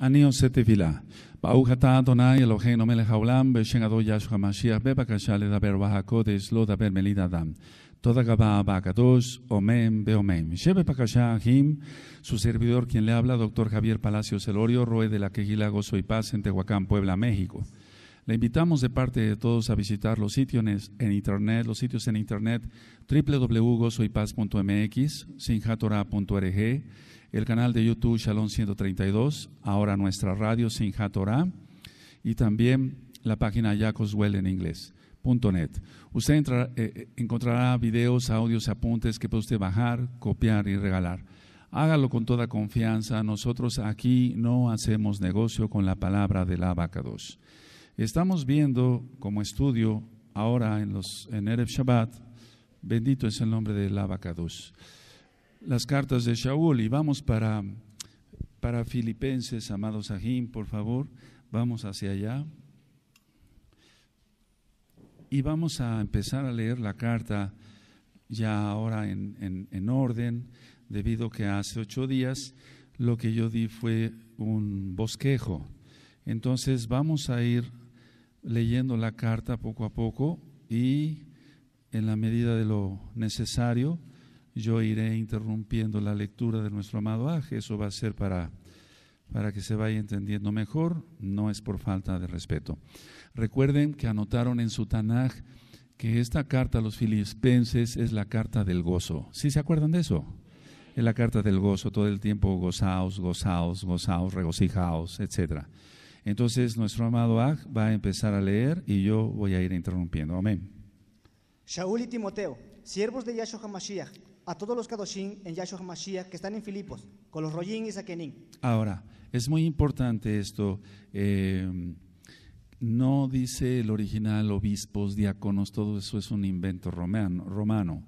Aníos עושה תפילה. ברוך אתה אדוני אלוהינו מלך העולם בשם אדו ישוע המשיח בבקשה da da הקודש לא da bermelida dam. Toda omem be Omen, Beomen. Lleve Pacachá, Jim, su servidor quien le habla, doctor Javier Palacios Elorio, Roe de la Quejila Gozo Paz en Tehuacán, Puebla, México. Le invitamos de parte de todos a visitar los sitios en internet, los sitios en internet www.gozoypaz.mx, sinjatora.org el canal de YouTube Shalom 132, ahora nuestra radio Sinja Torah y también la página Yacoswell en inglés. Punto Usted eh, eh, encontrará videos, audios, apuntes que puede usted bajar, copiar y regalar. Hágalo con toda confianza. Nosotros aquí no hacemos negocio con la palabra de la abacados. Estamos viendo como estudio ahora en, los, en Erev Shabbat, bendito es el nombre de la 2 las cartas de Shaul y vamos para, para Filipenses, amados Ajín, por favor, vamos hacia allá. Y vamos a empezar a leer la carta ya ahora en, en orden, debido que hace ocho días lo que yo di fue un bosquejo. Entonces vamos a ir leyendo la carta poco a poco y en la medida de lo necesario yo iré interrumpiendo la lectura de nuestro amado Ag. Eso va a ser para, para que se vaya entendiendo mejor. No es por falta de respeto. Recuerden que anotaron en su Tanaj que esta carta a los filipenses es la carta del gozo. ¿Sí se acuerdan de eso? Es la carta del gozo, todo el tiempo gozaos, gozaos, gozaos, regocijaos, etc. Entonces nuestro amado Aj va a empezar a leer y yo voy a ir interrumpiendo. Amén. Shaul y Timoteo, siervos de Yahshua Mashiach a todos los Kadoshim en Yahshua que están en Filipos, con los Royin y Sakenin. Ahora, es muy importante esto. Eh, no dice el original obispos, diáconos, todo eso es un invento romano.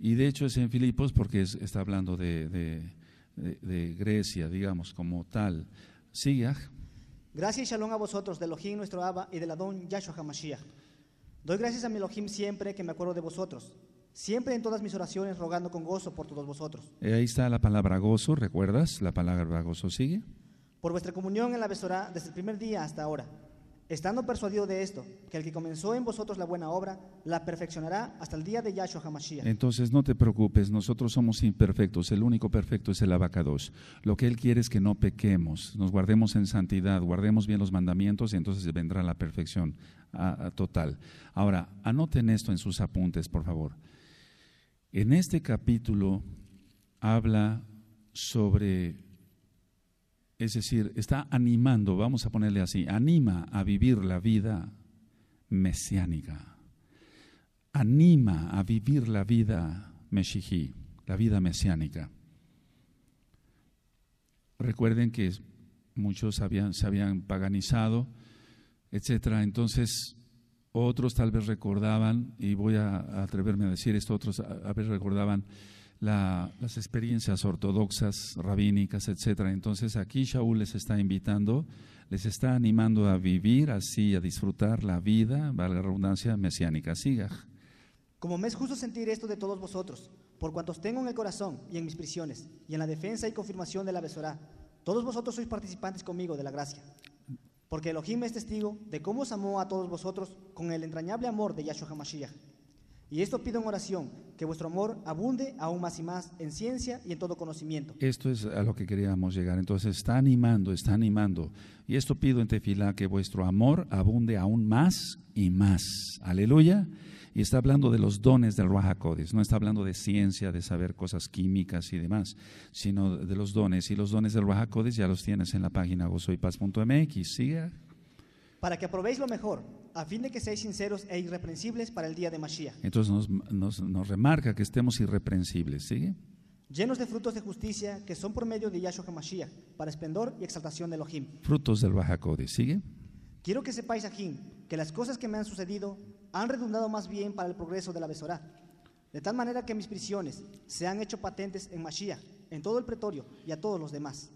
Y de hecho es en Filipos porque está hablando de, Grecia, digamos, como tal. Sigue. Gracias y shalom a vosotros, de Elohim nuestro Abba y del Don Yahshua Hamashiach. Doy gracias a mi Elohim siempre que me acuerdo de vosotros siempre en todas mis oraciones rogando con gozo por todos vosotros. Eh, ahí está la palabra gozo, ¿recuerdas? La palabra gozo sigue. Por vuestra comunión en la besora desde el primer día hasta ahora, estando persuadido de esto, que el que comenzó en vosotros la buena obra, la perfeccionará hasta el día de Yahshua HaMashiach. Entonces no te preocupes, nosotros somos imperfectos, el único perfecto es el abacados. Lo que Él quiere es que no pequemos, nos guardemos en santidad, guardemos bien los mandamientos y entonces vendrá la perfección total. Ahora, anoten esto en sus apuntes, por favor. En este capítulo habla sobre, es decir, está animando, vamos a ponerle así, anima a vivir la vida mesiánica, anima a vivir la vida la vida mesiánica. Recuerden que muchos habían, se habían paganizado, etc. Entonces, otros tal vez recordaban, y voy a atreverme a decir esto, otros a, veces recordaban las experiencias ortodoxas, rabínicas, etc. Entonces aquí Shaul les está invitando, les está animando a vivir así, a disfrutar la vida, valga la redundancia, mesiánica. Siga. Como me es justo sentir esto de todos vosotros, por cuantos tengo en el corazón y en mis prisiones, y en la defensa y confirmación de la Besorá, todos vosotros sois participantes conmigo de la gracia. Porque Elohim es testigo de cómo os amó a todos vosotros con el entrañable amor de Yahshua HaMashiach. Y esto pido en oración, que vuestro amor abunde aún más y más en ciencia y en todo conocimiento. Esto es a lo que queríamos llegar. Entonces está animando, está animando. Y esto pido en Tefilá, que vuestro amor abunde aún más y más. Aleluya. Y está hablando de los dones del Ruajacodes, no está hablando de ciencia, de saber cosas químicas y demás, sino de los dones. Y los dones del Ruajacodes ya los tienes en la página gozoypaz.mx. sigue Para que aprobéis lo mejor, a fin de que seáis sinceros e irreprensibles para el día de Mashiach. Entonces nos, remarca que estemos irreprensibles. Sigue llenos de frutos de justicia que son por medio de Yahshua Mashiach, para esplendor y exaltación de Elohim. Frutos del Ruajacodes, ¿sigue? Quiero que sepáis, Ajim, que las cosas que me han sucedido han redundado más bien para el progreso de la Besorá. De tal manera que mis prisiones se han hecho patentes en Mashiach, en todo el pretorio y a todos los demás.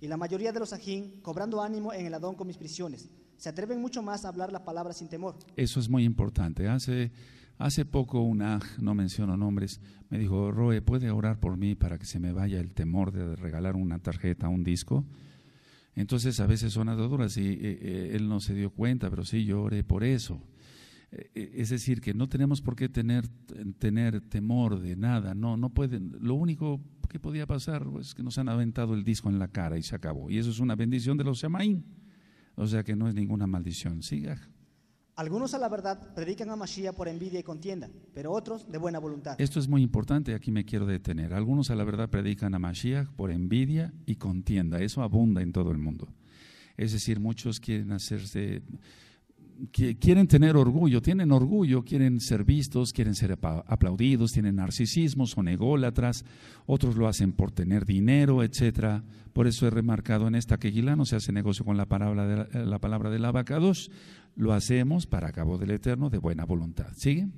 Y la mayoría de los ajín, cobrando ánimo en el Adón con mis prisiones, se atreven mucho más a hablar la palabra sin temor. Eso es muy importante. Hace, hace poco un aj, no menciono nombres, me dijo, Roe, ¿puede orar por mí para que se me vaya el temor de regalar una tarjeta, un disco? Entonces a veces son duras y eh, eh, él no se dio cuenta, pero sí yo oré por eso. E, e, es decir, que no tenemos por qué tener, tener temor de nada, no, no pueden. Lo único que podía pasar es que nos han aventado el disco en la cara y se acabó. Y eso es una bendición de los Shamaín, o sea que no es ninguna maldición. Siga. Ah. Algunos a la verdad predican a Mashiach por envidia y contienda, pero otros de buena voluntad. Esto es muy importante, aquí me quiero detener. Algunos a la verdad predican a Mashiach por envidia y contienda, eso abunda en todo el mundo. Es decir, muchos quieren hacerse que quieren tener orgullo, tienen orgullo, quieren ser vistos, quieren ser aplaudidos, tienen narcisismo, son ególatras, otros lo hacen por tener dinero, etc. Por eso he remarcado en esta que Gilano no se hace negocio con la palabra de la, eh, la palabra del lo hacemos para cabo del eterno de buena voluntad. ¿Sigue?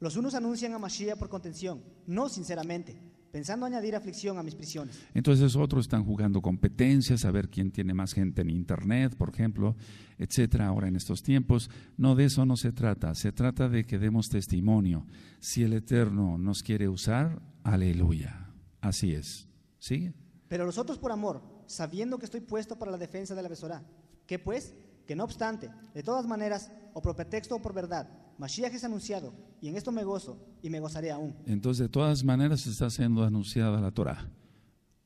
Los unos anuncian a Mashiach por contención, no sinceramente pensando añadir aflicción a mis prisiones. Entonces otros están jugando competencias, a ver quién tiene más gente en Internet, por ejemplo, etcétera, ahora en estos tiempos. No, de eso no se trata, se trata de que demos testimonio. Si el Eterno nos quiere usar, aleluya. Así es. ¿Sigue? Pero nosotros por amor, sabiendo que estoy puesto para la defensa de la besorá, que pues, que no obstante, de todas maneras, o por pretexto o por verdad, Mashiach es anunciado y en esto me gozo y me gozaré aún. Entonces, de todas maneras, está siendo anunciada la torá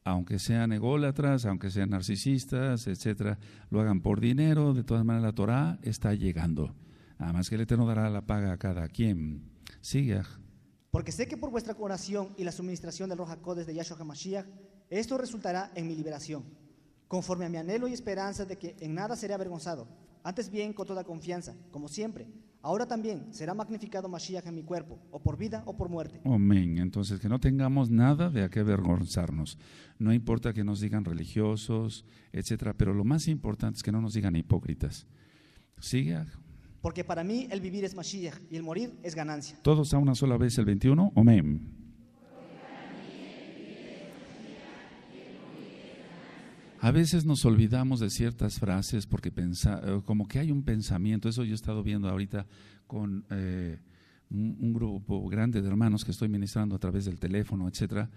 Aunque sean ególatras, aunque sean narcisistas, etcétera, lo hagan por dinero, de todas maneras la Torah está llegando. Además que el Eterno dará la paga a cada quien. Sigue. Porque sé que por vuestra oración y la suministración del Roja Codes de Yahshua HaMashiach, esto resultará en mi liberación, conforme a mi anhelo y esperanza de que en nada seré avergonzado. Antes bien, con toda confianza, como siempre, Ahora también será magnificado Mashiach en mi cuerpo, o por vida o por muerte. Amén. Entonces, que no tengamos nada de a qué avergonzarnos. No importa que nos digan religiosos, etcétera, pero lo más importante es que no nos digan hipócritas. Sigue. Porque para mí el vivir es Mashiach y el morir es ganancia. Todos a una sola vez el 21. Amén. A veces nos olvidamos de ciertas frases porque pensa, eh, como que hay un pensamiento, eso yo he estado viendo ahorita con eh, un, grupo grande de hermanos que estoy ministrando a través del teléfono, etcétera,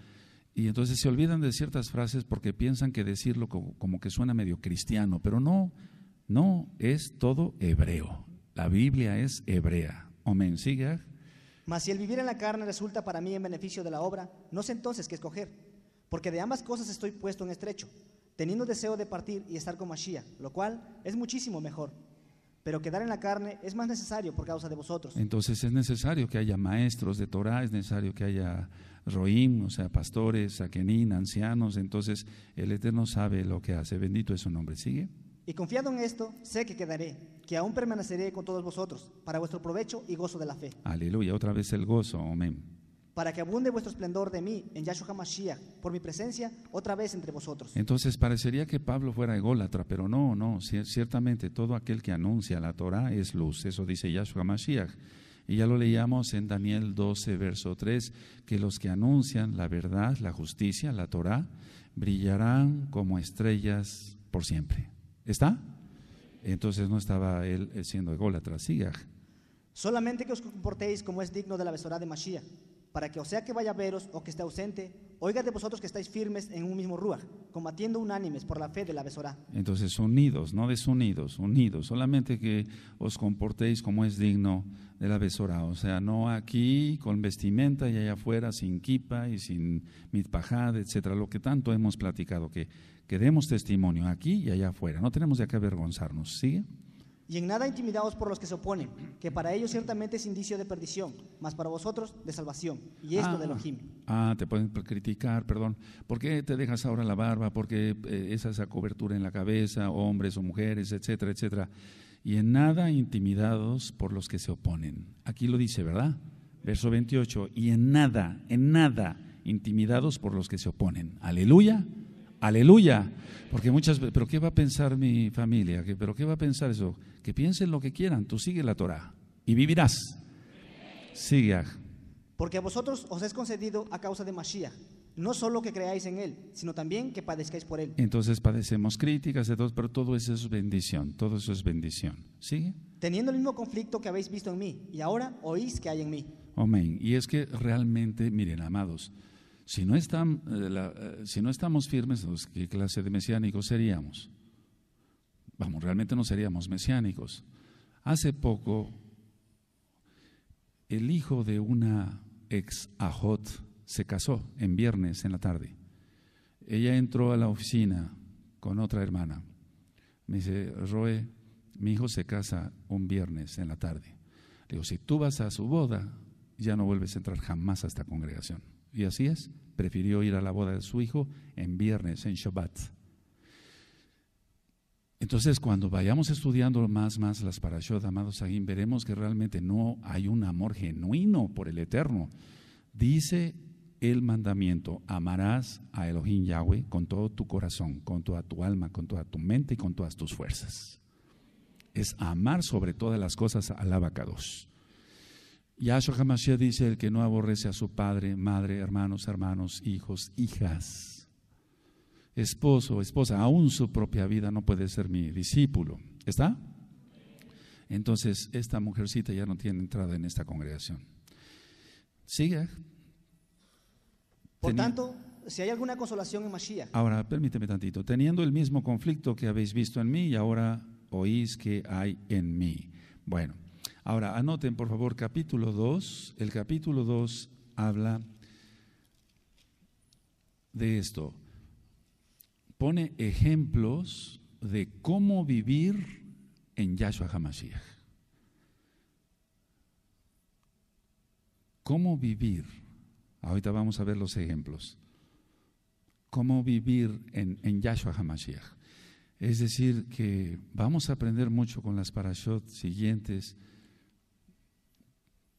y entonces se olvidan de ciertas frases porque piensan que decirlo como, que suena medio cristiano, pero no, no, es todo hebreo. La Biblia es hebrea. Amén, siga. Mas si el vivir en la carne resulta para mí en beneficio de la obra, no sé entonces qué escoger, porque de ambas cosas estoy puesto en estrecho teniendo deseo de partir y estar con Mashiach, lo cual es muchísimo mejor. Pero quedar en la carne es más necesario por causa de vosotros. Entonces es necesario que haya maestros de Torah, es necesario que haya roim, o sea, pastores, saquenín, ancianos. Entonces el Eterno sabe lo que hace. Bendito es su nombre. Sigue. Y confiado en esto, sé que quedaré, que aún permaneceré con todos vosotros, para vuestro provecho y gozo de la fe. Aleluya, otra vez el gozo, amén para que abunde vuestro esplendor de mí en Yahshua Mashiach, por mi presencia otra vez entre vosotros. Entonces parecería que Pablo fuera ególatra, pero no, no, ciertamente todo aquel que anuncia la Torah es luz, eso dice Yahshua Mashiach. Y ya lo leíamos en Daniel 12, verso 3, que los que anuncian la verdad, la justicia, la Torah, brillarán como estrellas por siempre. ¿Está? Entonces no estaba él siendo ególatra, siga. Solamente que os comportéis como es digno de la besorá de Mashiach para que o sea que vaya a veros o que esté ausente, oiga de vosotros que estáis firmes en un mismo rúa, combatiendo unánimes por la fe de la besora. Entonces, unidos, no desunidos, unidos, solamente que os comportéis como es digno de la besora, o sea, no aquí con vestimenta y allá afuera sin kipa y sin mitpajad, etcétera, lo que tanto hemos platicado, que, que demos testimonio aquí y allá afuera, no tenemos de que avergonzarnos, ¿sigue? y en nada intimidados por los que se oponen, que para ellos ciertamente es indicio de perdición, mas para vosotros de salvación, y esto de de ah, jim. Ah, te pueden criticar, perdón. ¿Por qué te dejas ahora la barba? ¿Por qué eh, esa cobertura en la cabeza, hombres o mujeres, etcétera, etcétera? Y en nada intimidados por los que se oponen. Aquí lo dice, ¿verdad? Verso 28, y en nada, en nada intimidados por los que se oponen. Aleluya. Aleluya. Porque muchas veces, pero ¿qué va a pensar mi familia? ¿Pero qué va a pensar eso? Que piensen lo que quieran, tú sigue la Torah y vivirás. Sigue. Porque a vosotros os es concedido a causa de Mashiach, no solo que creáis en Él, sino también que padezcáis por Él. Entonces padecemos críticas, de todo, pero todo eso es bendición, todo eso es bendición. ¿Sigue? Teniendo el mismo conflicto que habéis visto en mí, y ahora oís que hay en mí. Amén. Y es que realmente, miren, amados, eh, eh, si no, estamos firmes, pues, ¿qué clase de mesiánicos seríamos? Vamos, realmente no seríamos mesiánicos. Hace poco, el hijo de una ex ajot se casó en viernes en la tarde. Ella entró a la oficina con otra hermana. Me dice, Roe, mi hijo se casa un viernes en la tarde. Le digo, si tú vas a su boda, ya no vuelves a entrar jamás a esta congregación. Y así es, prefirió ir a la boda de su hijo en viernes, en Shabbat. Entonces, cuando vayamos estudiando más, más las parashot, amados ahí, veremos que realmente no hay un amor genuino por el Eterno. Dice el mandamiento, amarás a Elohim Yahweh con todo tu corazón, con toda tu alma, con toda tu mente y con todas tus fuerzas. Es amar sobre todas las cosas al abacados. Yahshua Hamashiach dice, el que no aborrece a su padre, madre, hermanos, hermanos, hijos, hijas, esposo, esposa, aún su propia vida no puede ser mi discípulo. ¿Está? Entonces, esta mujercita ya no tiene entrada en esta congregación. Sigue. Por tanto, si hay alguna consolación en Mashiach. Ahora, permíteme tantito. Teniendo el mismo conflicto que habéis visto en mí y ahora oís que hay en mí. Bueno. Ahora, anoten por favor capítulo 2. El capítulo 2 habla de esto. Pone ejemplos de cómo vivir en Yahshua HaMashiach. ¿Cómo vivir? Ahorita vamos a ver los ejemplos. ¿Cómo vivir en, en Yahshua HaMashiach? Es decir, que vamos a aprender mucho con las parashot siguientes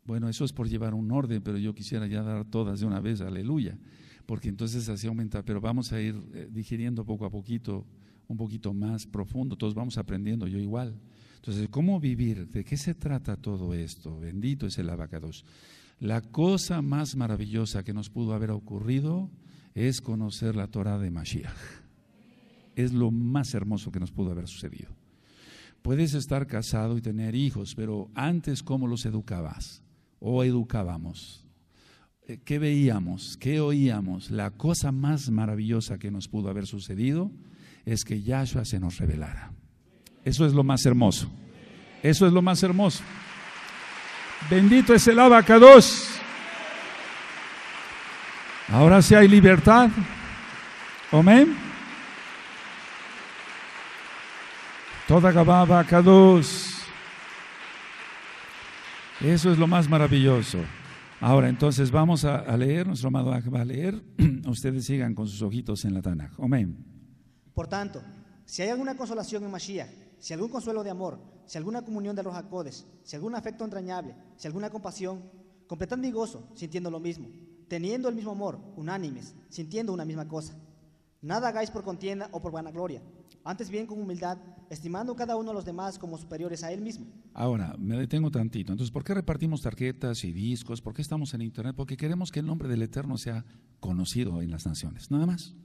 bueno, eso es por llevar un orden, pero yo quisiera ya dar todas de una vez, aleluya, porque entonces así aumenta, pero vamos a ir eh, digiriendo poco a poquito, un poquito más profundo, todos vamos aprendiendo, yo igual. Entonces, ¿cómo vivir? ¿De qué se trata todo esto? Bendito es el abacados. La cosa más maravillosa que nos pudo haber ocurrido es conocer la Torah de Mashiach. Es lo más hermoso que nos pudo haber sucedido. Puedes estar casado y tener hijos, pero antes, ¿cómo los educabas? o educábamos? Eh, ¿Qué veíamos? ¿Qué oíamos? La cosa más maravillosa que nos pudo haber sucedido es que Yahshua se nos revelara. Eso es lo más hermoso. Eso es lo más hermoso. Bendito es el abacados. Ahora si hay libertad. Amén. Toda Gababa Kadosh. Eso es lo más maravilloso. Ahora, entonces vamos a, leer, nuestro amado va a leer. Ustedes sigan con sus ojitos en la Tanaj. Amén. Por tanto, si hay alguna consolación en Mashiach, si algún consuelo de amor, si alguna comunión de los jacodes, si algún afecto entrañable, si alguna compasión, completando y gozo, sintiendo lo mismo, teniendo el mismo amor, unánimes, sintiendo una misma cosa. Nada hagáis por contienda o por vanagloria, antes bien con humildad, estimando cada uno a los demás como superiores a él mismo. Ahora, me detengo tantito. Entonces, ¿por qué repartimos tarjetas y discos? ¿Por qué estamos en Internet? Porque queremos que el nombre del Eterno sea conocido en las naciones, nada más.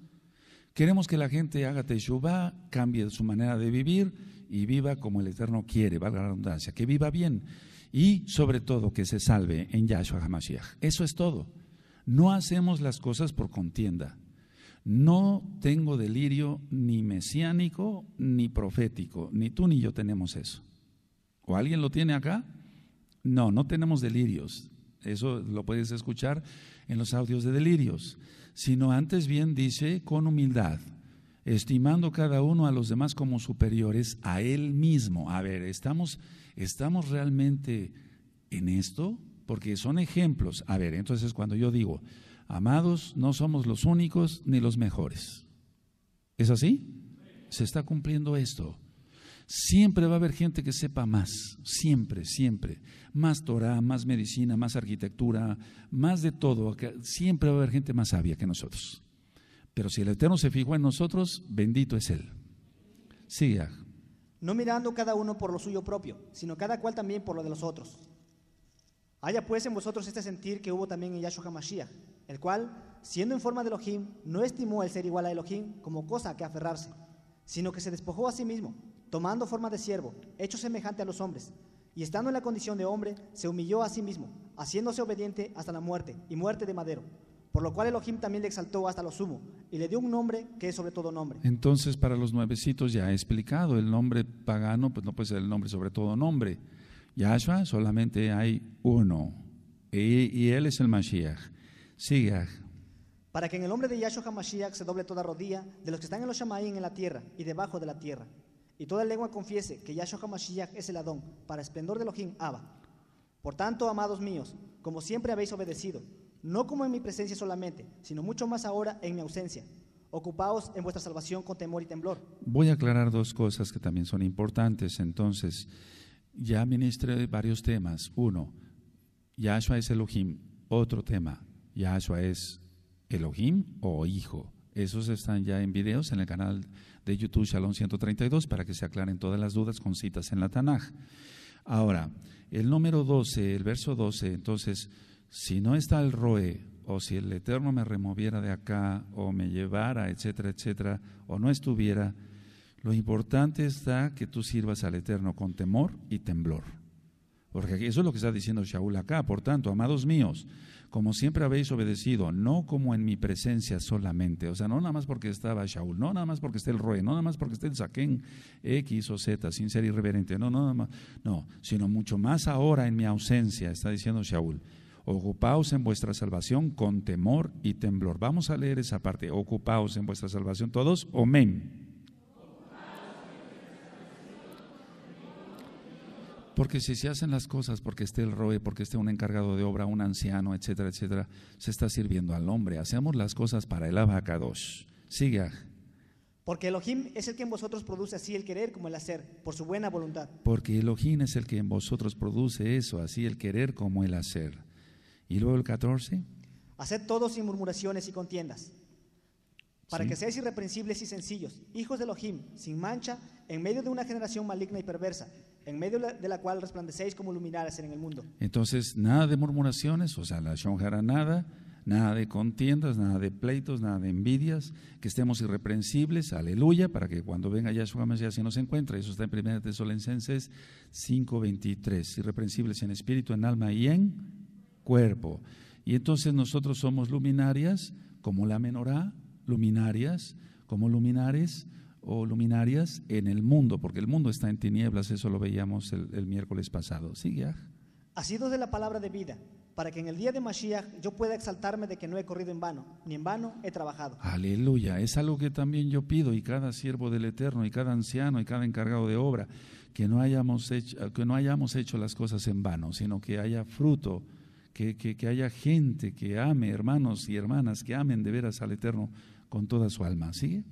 Queremos que la gente haga teshuva, cambie su manera de vivir y viva como el Eterno quiere, valga la redundancia, que viva bien y sobre todo que se salve en Yahshua HaMashiach. Eso es todo. No hacemos las cosas por contienda. No tengo delirio ni mesiánico ni profético, ni tú ni yo tenemos eso. ¿O alguien lo tiene acá? No, no tenemos delirios. Eso lo puedes escuchar en los audios de delirios. Sino antes bien dice con humildad, estimando cada uno a los demás como superiores a él mismo. A ver, ¿estamos, estamos realmente en esto? Porque son ejemplos. A ver, entonces cuando yo digo, Amados, no somos los únicos ni los mejores. ¿Es así? Se está cumpliendo esto. Siempre va a haber gente que sepa más, siempre, siempre. Más Torah, más medicina, más arquitectura, más de todo. Siempre va a haber gente más sabia que nosotros. Pero si el Eterno se fijó en nosotros, bendito es Él. Siga. Ah. No mirando cada uno por lo suyo propio, sino cada cual también por lo de los otros. Haya pues en vosotros este sentir que hubo también en Yahshua Hamashiach el cual, siendo en forma de Elohim, no estimó el ser igual a Elohim como cosa que aferrarse, sino que se despojó a sí mismo, tomando forma de siervo, hecho semejante a los hombres, y estando en la condición de hombre, se humilló a sí mismo, haciéndose obediente hasta la muerte, y muerte de madero. Por lo cual Elohim también le exaltó hasta lo sumo, y le dio un nombre que es sobre todo nombre. Entonces, para los nuevecitos ya he explicado, el nombre pagano, pues no puede ser el nombre sobre todo nombre. Yahshua solamente hay uno, y, y él es el Mashiach. Siga. Para que en el nombre de Yahshua HaMashiach se doble toda rodilla de los que están en los Shamaim en la tierra y debajo de la tierra. Y toda lengua confiese que Yahshua HaMashiach es el Adón, para esplendor de Elohim Abba. Por tanto, amados míos, como siempre habéis obedecido, no como en mi presencia solamente, sino mucho más ahora en mi ausencia. Ocupaos en vuestra salvación con temor y temblor. Voy a aclarar dos cosas que también son importantes. Entonces, ya ministré varios temas. Uno, Yahshua es Elohim. Otro tema, Yahshua es Elohim o Hijo. Esos están ya en videos en el canal de YouTube Shalom 132 para que se aclaren todas las dudas con citas en la Tanaj. Ahora, el número 12, el verso 12, entonces, si no está el Roe, o si el Eterno me removiera de acá, o me llevara, etcétera, etcétera, o no estuviera, lo importante está que tú sirvas al Eterno con temor y temblor. Porque eso es lo que está diciendo Shaul acá. Por tanto, amados míos, como siempre habéis obedecido, no como en mi presencia solamente, o sea, no nada más porque estaba Shaul, no nada más porque esté el rey, no nada más porque esté el Saquén X o Z, sin ser irreverente, no, no nada más, no, sino mucho más ahora en mi ausencia, está diciendo Shaul. Ocupaos en vuestra salvación con temor y temblor. Vamos a leer esa parte. Ocupaos en vuestra salvación todos. Amén. Porque si se hacen las cosas porque esté el ROE, porque esté un encargado de obra, un anciano, etcétera, etcétera, se está sirviendo al hombre. Hacemos las cosas para el abacados. Siga. Porque Elohim es el que en vosotros produce así el querer como el hacer, por su buena voluntad. Porque Elohim es el que en vosotros produce eso, así el querer como el hacer. Y luego el 14. Haced todo sin murmuraciones y contiendas, para que seáis irreprensibles y sencillos, hijos de Elohim, sin mancha, en medio de una generación maligna y perversa, en medio de la cual resplandecéis como luminarias en el mundo. Entonces, nada de murmuraciones, o sea, la shonjara nada, nada de contiendas, nada de pleitos, nada de envidias, que estemos irreprensibles, aleluya, para que cuando venga Yahshua Mesías se nos encuentre. Eso está en 1 Tesalonicenses 5:23, irreprensibles en espíritu, en alma y en cuerpo. Y entonces nosotros somos luminarias, como la menorá, luminarias, como luminares, o luminarias en el mundo, porque el mundo está en tinieblas, eso lo veíamos el, miércoles pasado. Sigue. Ah. sido de la palabra de vida, para que en el día de Mashiach yo pueda exaltarme de que no he corrido en vano, ni en vano he trabajado. Aleluya, es algo que también yo pido y cada siervo del Eterno y cada anciano y cada encargado de obra, que no hayamos hecho, que no hayamos hecho las cosas en vano, sino que haya fruto, que, que haya gente que ame, hermanos y hermanas, que amen de veras al Eterno con toda su alma. ¿Sigue?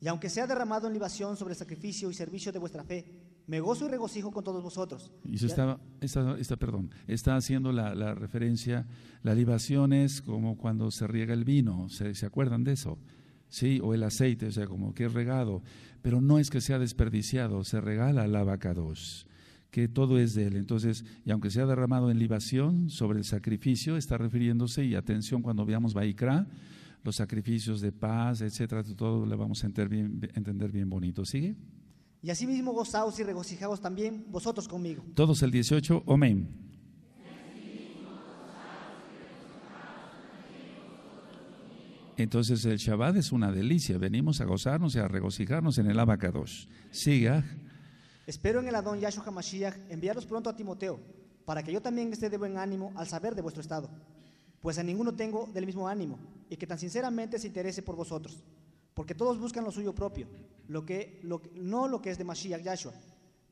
Y aunque sea derramado en libación sobre sacrificio y servicio de vuestra fe, me gozo y regocijo con todos vosotros. Y se está, está, perdón, está haciendo la, referencia, la libación es como cuando se riega el vino, ¿se, acuerdan de eso? Sí, o el aceite, o sea, como que es regado, pero no es que sea desperdiciado, se regala al dos que todo es de él. Entonces, y aunque sea derramado en libación sobre el sacrificio, está refiriéndose, y atención cuando veamos Baikra, los sacrificios de paz, etcétera, todo lo vamos a entender bien, bonito. ¿Sigue? Y asimismo gozaos y regocijaos también vosotros conmigo. Todos el 18, amén. Entonces el Shabbat es una delicia. Venimos a gozarnos y a regocijarnos en el Abacados. Siga. Espero en el Adón Yahshua Hamashiach enviaros pronto a Timoteo, para que yo también esté de buen ánimo al saber de vuestro estado pues a ninguno tengo del mismo ánimo y que tan sinceramente se interese por vosotros, porque todos buscan lo suyo propio, lo que, no lo que es de Mashiach Yahshua,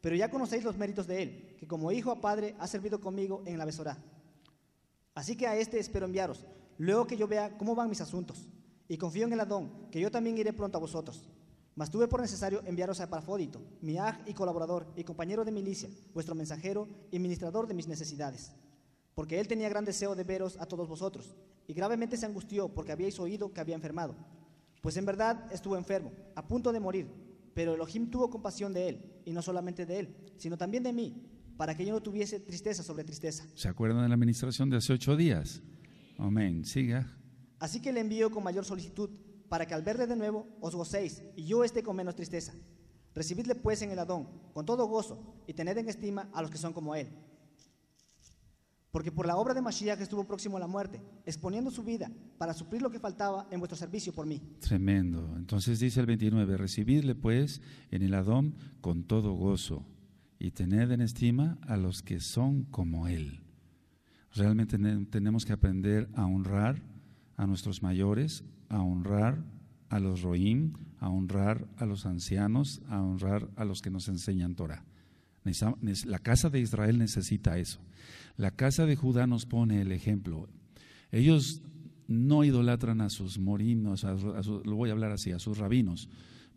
pero ya conocéis los méritos de él, que como hijo a padre ha servido conmigo en la Besorá. Así que a este espero enviaros, luego que yo vea cómo van mis asuntos, y confío en el Adón, que yo también iré pronto a vosotros. Mas tuve por necesario enviaros a Parfódito, mi aj y colaborador y compañero de milicia, vuestro mensajero y ministrador de mis necesidades porque él tenía gran deseo de veros a todos vosotros, y gravemente se angustió porque habíais oído que había enfermado. Pues en verdad estuvo enfermo, a punto de morir, pero Elohim tuvo compasión de él, y no solamente de él, sino también de mí, para que yo no tuviese tristeza sobre tristeza. ¿Se acuerdan de la administración de hace ocho días? Amén, siga. Así que le envío con mayor solicitud, para que al verle de nuevo os gocéis, y yo esté con menos tristeza. Recibidle pues en el Adón, con todo gozo, y tened en estima a los que son como él porque por la obra de Mashiach estuvo próximo a la muerte, exponiendo su vida para suplir lo que faltaba en vuestro servicio por mí. Tremendo. Entonces dice el 29, recibidle pues en el Adón con todo gozo y tened en estima a los que son como él. Realmente tenemos que aprender a honrar a nuestros mayores, a honrar a los roim, a honrar a los ancianos, a honrar a los que nos enseñan Torah. La casa de Israel necesita eso. La casa de Judá nos pone el ejemplo. Ellos no idolatran a sus morinos, lo voy a hablar así, a sus rabinos,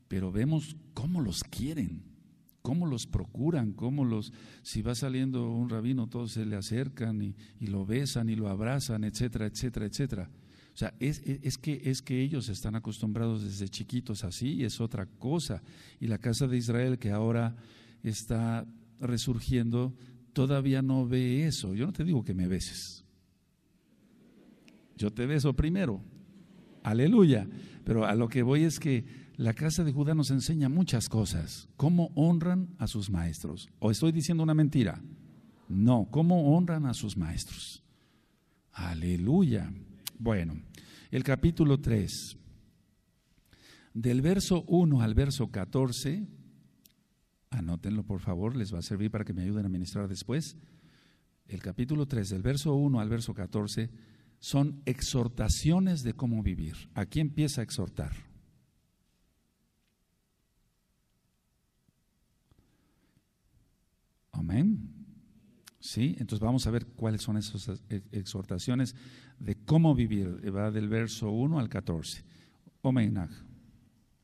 pero vemos cómo los quieren, cómo los procuran, cómo los, si va saliendo un rabino, todos se le acercan y, lo besan y lo abrazan, etcétera, etcétera, etcétera. O sea, es, e, que, es que ellos están acostumbrados desde chiquitos así y es otra cosa. Y la casa de Israel que ahora está resurgiendo, todavía no ve eso. Yo no te digo que me beses. Yo te beso primero. Aleluya. Pero a lo que voy es que la casa de Judá nos enseña muchas cosas. ¿Cómo honran a sus maestros? ¿O estoy diciendo una mentira? No, ¿cómo honran a sus maestros? Aleluya. Bueno, el capítulo 3. Del verso 1 al verso 14 Anótenlo, por favor, les va a servir para que me ayuden a ministrar después. El capítulo 3, del verso 1 al verso 14, son exhortaciones de cómo vivir. Aquí empieza a exhortar. Amén. ¿Sí? Entonces vamos a ver cuáles son esas exhortaciones de cómo vivir. Va del verso 1 al 14. Omenaj.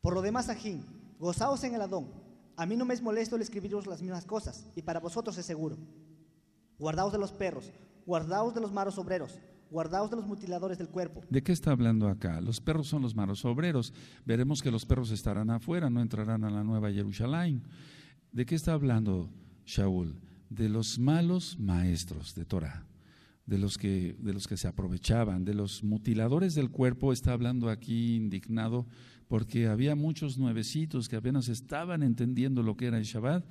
Por lo demás, Ajín, gozaos en el Adón a mí no me es molesto el escribiros las mismas cosas, y para vosotros es seguro. Guardaos de los perros, guardaos de los malos obreros, guardaos de los mutiladores del cuerpo. ¿De qué está hablando acá? Los perros son los malos obreros. Veremos que los perros estarán afuera, no entrarán a la nueva Jerusalén. ¿De qué está hablando Shaul? De los malos maestros de Torah, de los que, de los que se aprovechaban, de los mutiladores del cuerpo, está hablando aquí indignado porque había muchos nuevecitos que apenas estaban entendiendo lo que era el Shabbat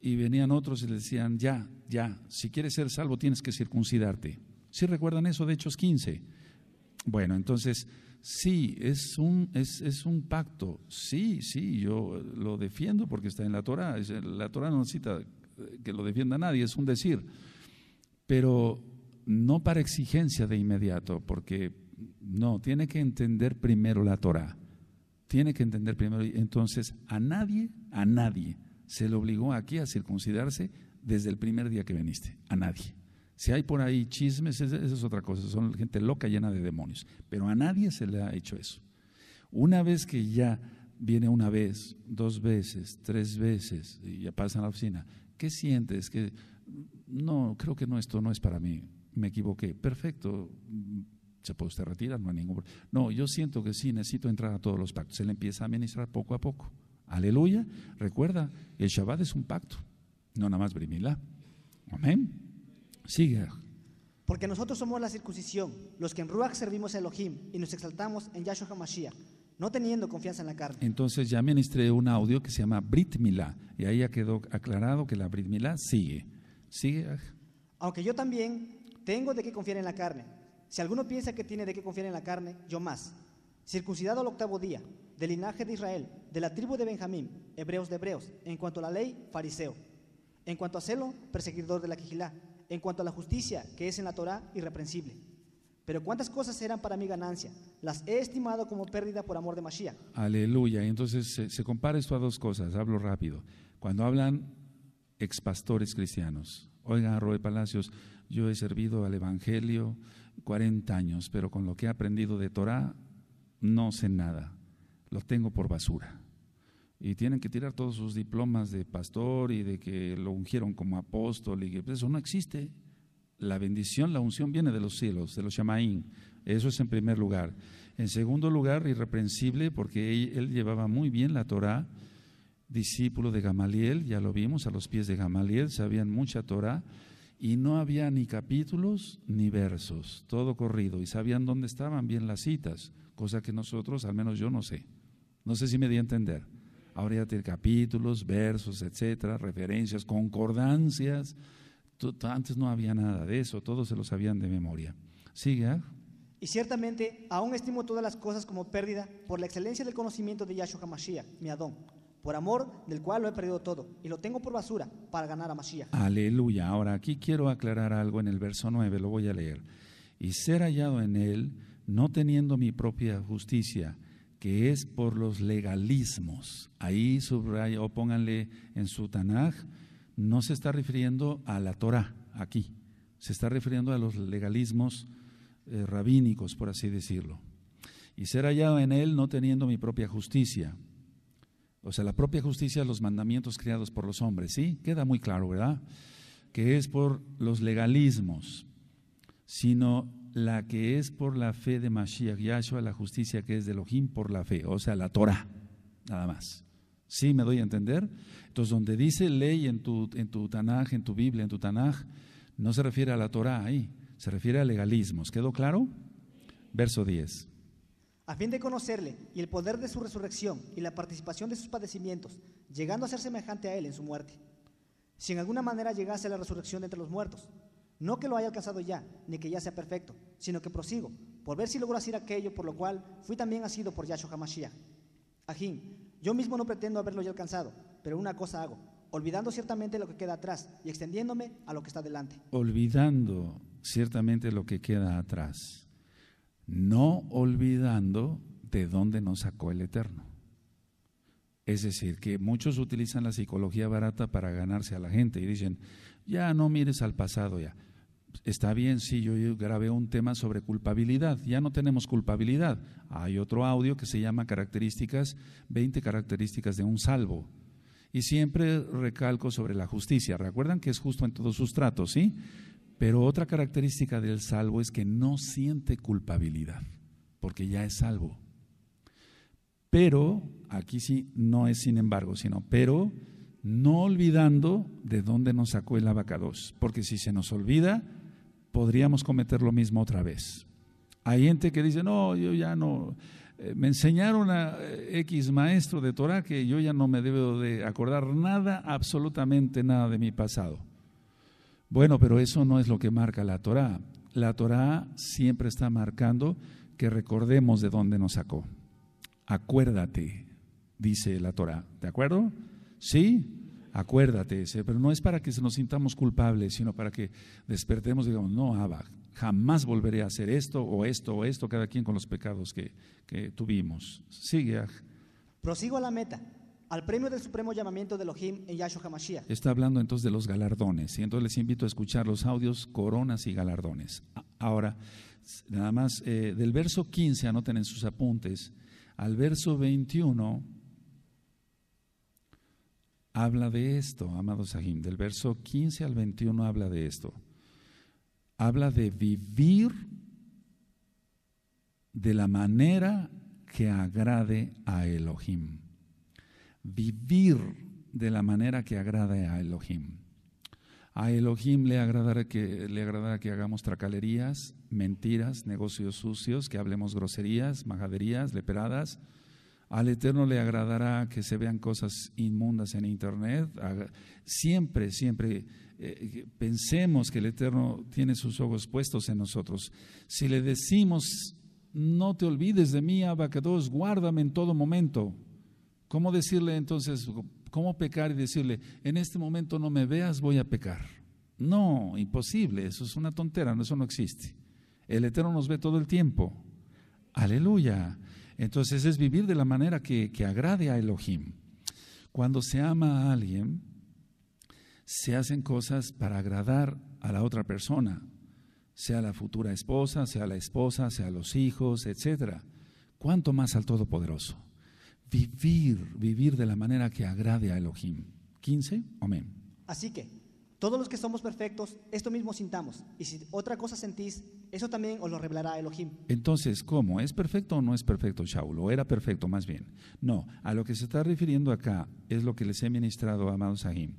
y venían otros y les decían, ya, ya, si quieres ser salvo tienes que circuncidarte. ¿Sí recuerdan eso de Hechos 15? Bueno, entonces, sí, es un, es un pacto, sí, sí, yo lo defiendo porque está en la Torah, la Torah no necesita eh, que lo defienda nadie, es un decir, pero no para exigencia de inmediato, porque no, tiene que entender primero la Torah tiene que entender primero, entonces, a nadie, a nadie se le obligó aquí a circuncidarse desde el primer día que viniste, a nadie. Si hay por ahí chismes, esa es otra cosa, son gente loca llena de demonios, pero a nadie se le ha hecho eso. Una vez que ya viene una vez, dos veces, tres veces, y ya pasa a la oficina, ¿qué sientes? Que no, creo que no, esto no es para mí, me equivoqué. Perfecto, se puede usted retirar, no hay ningún problema. No, yo siento que sí, necesito entrar a todos los pactos. Él empieza a ministrar poco a poco. Aleluya. Recuerda, el Shabbat es un pacto, no nada más brimila. Amén. Sigue. Porque nosotros somos la circuncisión, los que en Ruach servimos a Elohim y nos exaltamos en Yahshua HaMashiach, no teniendo confianza en la carne. Entonces ya ministré un audio que se llama Brit y ahí ya quedó aclarado que la Brit Milá sigue. Sigue. Aunque yo también tengo de qué confiar en la carne, si alguno piensa que tiene de qué confiar en la carne, yo más. Circuncidado al octavo día, del linaje de Israel, de la tribu de Benjamín, hebreos de hebreos, en cuanto a la ley, fariseo. En cuanto a celo, perseguidor de la quijilá. En cuanto a la justicia, que es en la Torá, irreprensible. Pero cuántas cosas eran para mi ganancia, las he estimado como pérdida por amor de Mashiach. Aleluya. Entonces se, compara esto a dos cosas, hablo rápido. Cuando hablan expastores cristianos, oiga, Roy Palacios, yo he servido al Evangelio 40 años, pero con lo que he aprendido de Torá, no sé nada. Lo tengo por basura. Y tienen que tirar todos sus diplomas de pastor y de que lo ungieron como apóstol y pues, eso no existe. La bendición, la unción viene de los cielos, de los Shamaín. Eso es en primer lugar. En segundo lugar, irreprensible, porque él, llevaba muy bien la Torá discípulo de Gamaliel, ya lo vimos, a los pies de Gamaliel, sabían mucha Torá y no había ni capítulos ni versos, todo corrido, y sabían dónde estaban bien las citas, cosa que nosotros, al menos yo no sé. No sé si me di a entender. Ahora ya tiene capítulos, versos, etcétera, referencias, concordancias. Antes no había nada de eso, todos se lo sabían de memoria. Sigue. Y ciertamente aún estimo todas las cosas como pérdida por la excelencia del conocimiento de Yahshua Hamashia, mi Adón por amor del cual lo he perdido todo y lo tengo por basura para ganar a Mashiach. Aleluya. Ahora aquí quiero aclarar algo en el verso 9, lo voy a leer. Y ser hallado en él, no teniendo mi propia justicia, que es por los legalismos. Ahí subraya o pónganle en su Tanaj, no se está refiriendo a la Torah aquí, se está refiriendo a los legalismos eh, rabínicos, por así decirlo. Y ser hallado en él no teniendo mi propia justicia, o sea, la propia justicia, los mandamientos creados por los hombres, ¿sí? Queda muy claro, ¿verdad? Que es por los legalismos, sino la que es por la fe de Mashiach Yahshua, la justicia que es de Elohim por la fe, o sea, la Torah, nada más. ¿Sí me doy a entender? Entonces, donde dice ley en tu, en tu Tanaj, en tu Biblia, en tu Tanaj, no se refiere a la Torah ahí, se refiere a legalismos. ¿Quedó claro? Verso 10 a fin de conocerle y el poder de su resurrección y la participación de sus padecimientos, llegando a ser semejante a él en su muerte. Si en alguna manera llegase a la resurrección entre los muertos, no que lo haya alcanzado ya, ni que ya sea perfecto, sino que prosigo, por ver si logro hacer aquello por lo cual fui también asido por Yahshua Hamashia. Ajín, yo mismo no pretendo haberlo ya alcanzado, pero una cosa hago, olvidando ciertamente lo que queda atrás y extendiéndome a lo que está delante. Olvidando ciertamente lo que queda atrás no olvidando de dónde nos sacó el Eterno. Es decir, que muchos utilizan la psicología barata para ganarse a la gente y dicen, ya no mires al pasado ya. Está bien, sí, yo grabé un tema sobre culpabilidad, ya no tenemos culpabilidad. Hay otro audio que se llama Características, 20 características de un salvo. Y siempre recalco sobre la justicia. Recuerdan que es justo en todos sus tratos, ¿sí? Pero otra característica del salvo es que no siente culpabilidad, porque ya es salvo. Pero, aquí sí, no es sin embargo, sino, pero no olvidando de dónde nos sacó el abacados, porque si se nos olvida, podríamos cometer lo mismo otra vez. Hay gente que dice, no, yo ya no, eh, me enseñaron a eh, X maestro de Torah que yo ya no me debo de acordar nada, absolutamente nada de mi pasado. Bueno, pero eso no es lo que marca la Torá. La Torá siempre está marcando que recordemos de dónde nos sacó. Acuérdate, dice la Torá. ¿De acuerdo? Sí, acuérdate, pero no es para que se nos sintamos culpables, sino para que despertemos y digamos, no, Abba, jamás volveré a hacer esto o esto o esto, cada quien con los pecados que, que tuvimos. Sigue. Prosigo a la meta al premio del supremo llamamiento de Elohim en HaMashiach. Está hablando entonces de los galardones, y entonces les invito a escuchar los audios coronas y galardones. Ahora, nada más, eh, del verso 15, anoten en sus apuntes, al verso 21, habla de esto, amados Sahim, del verso 15 al 21 habla de esto. Habla de vivir de la manera que agrade a Elohim vivir de la manera que agrade a Elohim. A Elohim le agradará que, le agradará que hagamos tracalerías, mentiras, negocios sucios, que hablemos groserías, majaderías, leperadas. Al Eterno le agradará que se vean cosas inmundas en Internet. Siempre, siempre eh, pensemos que el Eterno tiene sus ojos puestos en nosotros. Si le decimos, no te olvides de mí, Abacados, guárdame en todo momento, ¿Cómo decirle entonces, cómo pecar y decirle, en este momento no me veas, voy a pecar? No, imposible, eso es una tontera, eso no existe. El Eterno nos ve todo el tiempo. Aleluya. Entonces es vivir de la manera que, que agrade a Elohim. Cuando se ama a alguien, se hacen cosas para agradar a la otra persona, sea la futura esposa, sea la esposa, sea los hijos, etc. ¿Cuánto más al Todopoderoso? vivir, vivir de la manera que agrade a Elohim. 15, amén. Así que, todos los que somos perfectos, esto mismo sintamos. Y si otra cosa sentís, eso también os lo revelará Elohim. Entonces, ¿cómo? ¿Es perfecto o no es perfecto, Shaul? ¿O era perfecto más bien? No, a lo que se está refiriendo acá es lo que les he ministrado, amados Sahim.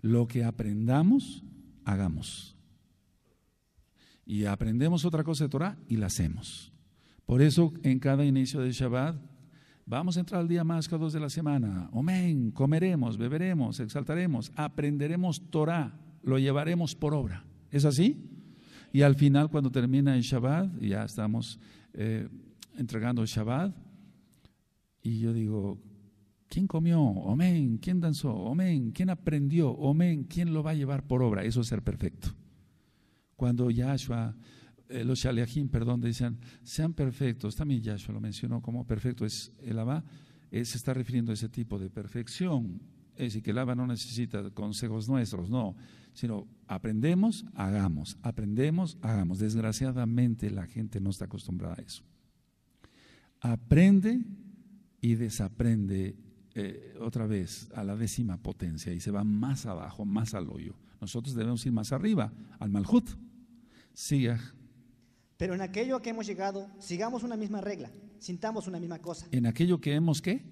Lo que aprendamos, hagamos. Y aprendemos otra cosa de Torah y la hacemos. Por eso, en cada inicio de Shabbat, Vamos a entrar al día más dos de la semana. Amén. Comeremos, beberemos, exaltaremos, aprenderemos Torah, lo llevaremos por obra. ¿Es así? Y al final, cuando termina el Shabbat, ya estamos eh, entregando el Shabbat, y yo digo, ¿quién comió? Amén. ¿Quién danzó? Amén. ¿Quién aprendió? Amén. ¿Quién lo va a llevar por obra? Eso es ser perfecto. Cuando Yahshua eh, los Shaliahim, perdón, decían, sean perfectos. También Yahshua lo mencionó como perfecto, es el Abba, eh, se está refiriendo a ese tipo de perfección. Es decir, que el Abba no necesita consejos nuestros, no, sino aprendemos, hagamos, aprendemos, hagamos. Desgraciadamente la gente no está acostumbrada a eso. Aprende y desaprende eh, otra vez a la décima potencia y se va más abajo, más al hoyo. Nosotros debemos ir más arriba, al Malhut. Siga. Pero en aquello a que hemos llegado, sigamos una misma regla, sintamos una misma cosa. En aquello que hemos qué?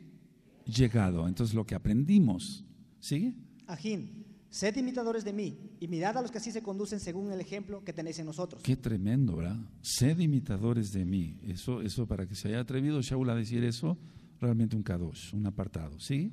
Llegado. Entonces lo que aprendimos. ¿Sigue? Ajín, sed imitadores de mí y mirad a los que así se conducen según el ejemplo que tenéis en nosotros. Qué tremendo, ¿verdad? Sed imitadores de mí. Eso, eso para que se haya atrevido Shaul a decir eso, realmente un kadosh, un apartado. ¿sí?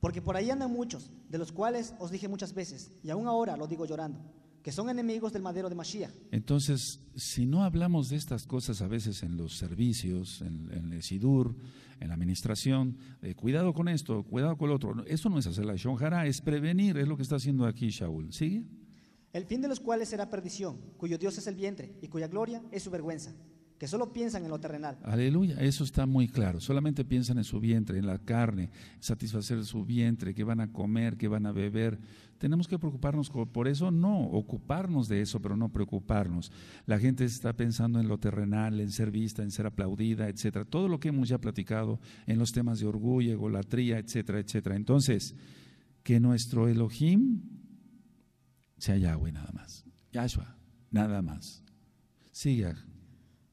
Porque por ahí andan muchos, de los cuales os dije muchas veces, y aún ahora lo digo llorando que son enemigos del madero de Mashiach. Entonces, si no hablamos de estas cosas a veces en los servicios, en, el SIDUR, en la administración, cuidado con esto, cuidado con lo otro, eso no es hacer la Shonjara, es prevenir, es lo que está haciendo aquí Shaul. ¿Sigue? El fin de los cuales será perdición, cuyo Dios es el vientre y cuya gloria es su vergüenza que solo piensan en lo terrenal. Aleluya, eso está muy claro. Solamente piensan en su vientre, en la carne, satisfacer su vientre, que van a comer, que van a beber. ¿Tenemos que preocuparnos por eso? No, ocuparnos de eso, pero no preocuparnos. La gente está pensando en lo terrenal, en ser vista, en ser aplaudida, etcétera. Todo lo que hemos ya platicado en los temas de orgullo, egolatría, etcétera, etcétera. Entonces, que nuestro Elohim sea Yahweh nada más. Yahshua, nada más. Siga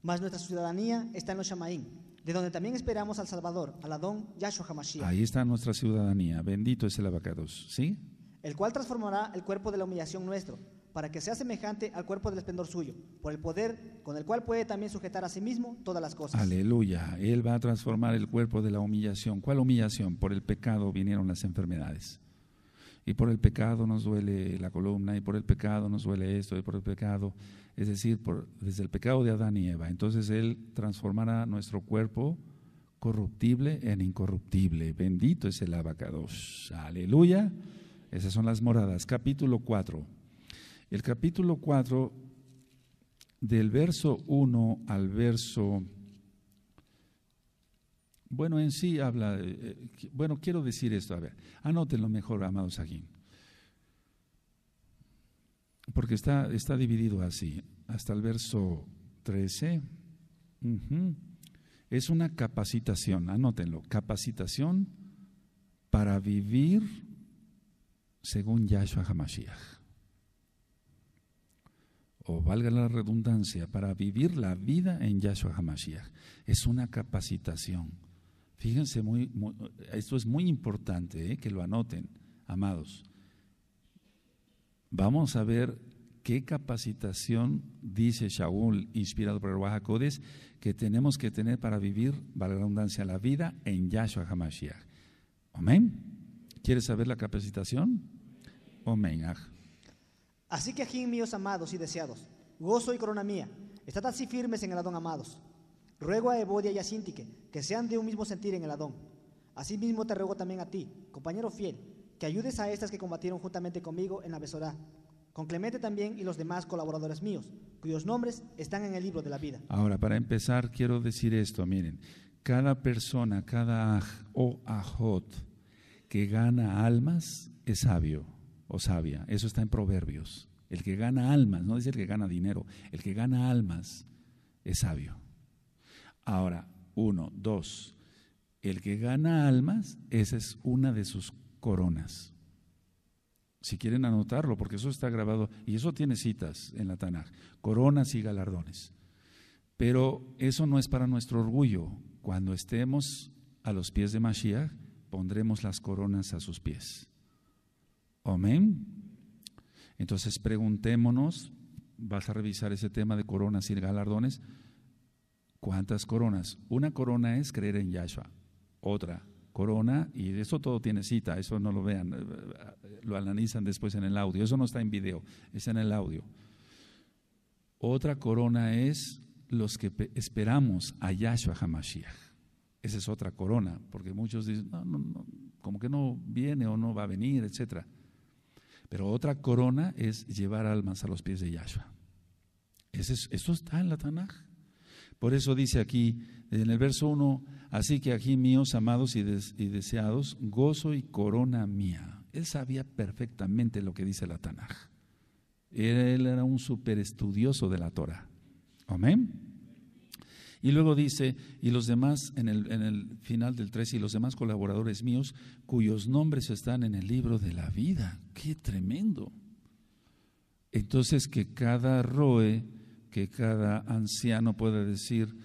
mas nuestra ciudadanía está en los Shamaín, de donde también esperamos al Salvador, al Adón Yahshua HaMashiach. Ahí está nuestra ciudadanía. Bendito es el abacados. ¿Sí? El cual transformará el cuerpo de la humillación nuestro, para que sea semejante al cuerpo del esplendor suyo, por el poder con el cual puede también sujetar a sí mismo todas las cosas. Aleluya. Él va a transformar el cuerpo de la humillación. ¿Cuál humillación? Por el pecado vinieron las enfermedades y por el pecado nos duele la columna, y por el pecado nos duele esto, y por el pecado, es decir, por, desde el pecado de Adán y Eva. Entonces Él transformará nuestro cuerpo corruptible en incorruptible. Bendito es el abacados. Aleluya. Esas son las moradas. Capítulo 4. El capítulo 4, del verso 1 al verso bueno, en sí habla, eh, eh, bueno, quiero decir esto, a ver, anótenlo mejor, amados aquí, porque está, dividido así, hasta el verso 13. Es una capacitación, anótenlo, capacitación para vivir según Yahshua HaMashiach. O valga la redundancia, para vivir la vida en Yahshua HaMashiach. Es una capacitación Fíjense, muy, esto es muy importante, ¿eh? que lo anoten, amados. Vamos a ver qué capacitación dice Shaul, inspirado por el Wahakodes, que tenemos que tener para vivir, valga la redundancia, la vida en Yahshua HaMashiach. Amén. ¿Quieres saber la capacitación? Amén. Así que, aquí, míos amados y deseados, gozo y corona mía, estad así firmes en el Adón, amados Ruego a Evodia y a Sintique que sean de un mismo sentir en el Adón. Asimismo te ruego también a ti, compañero fiel, que ayudes a estas que combatieron juntamente conmigo en la Besorá, con Clemente también y los demás colaboradores míos, cuyos nombres están en el libro de la vida. Ahora, para empezar, quiero decir esto, miren, cada persona, cada o ajot que gana almas es sabio o sabia, eso está en Proverbios. El que gana almas, no dice el que gana dinero, el que gana almas es sabio. Ahora, uno, dos, el que gana almas, esa es una de sus coronas. Si quieren anotarlo, porque eso está grabado y eso tiene citas en la Tanaj, coronas y galardones. Pero eso no es para nuestro orgullo. Cuando estemos a los pies de Mashiach, pondremos las coronas a sus pies. Amén. Entonces preguntémonos, vas a revisar ese tema de coronas y galardones, ¿Cuántas coronas? Una corona es creer en Yahshua, otra corona, y eso todo tiene cita, eso no lo vean, lo analizan después en el audio, eso no está en video, es en el audio. Otra corona es los que esperamos a Yahshua Hamashiach. Esa es otra corona, porque muchos dicen, no, no, no, como que no viene o no va a venir, etc. Pero otra corona es llevar almas a los pies de Yahshua. Eso, eso está en la Tanaj. Por eso dice aquí en el verso 1, así que aquí míos, amados y, deseados, gozo y corona mía. Él sabía perfectamente lo que dice la Tanaj. Él era un superestudioso de la Torah. Amén. Y luego dice, y los demás, en el, en el final del 3, y los demás colaboradores míos, cuyos nombres están en el libro de la vida. ¡Qué tremendo! Entonces que cada roe que cada anciano pueda decir,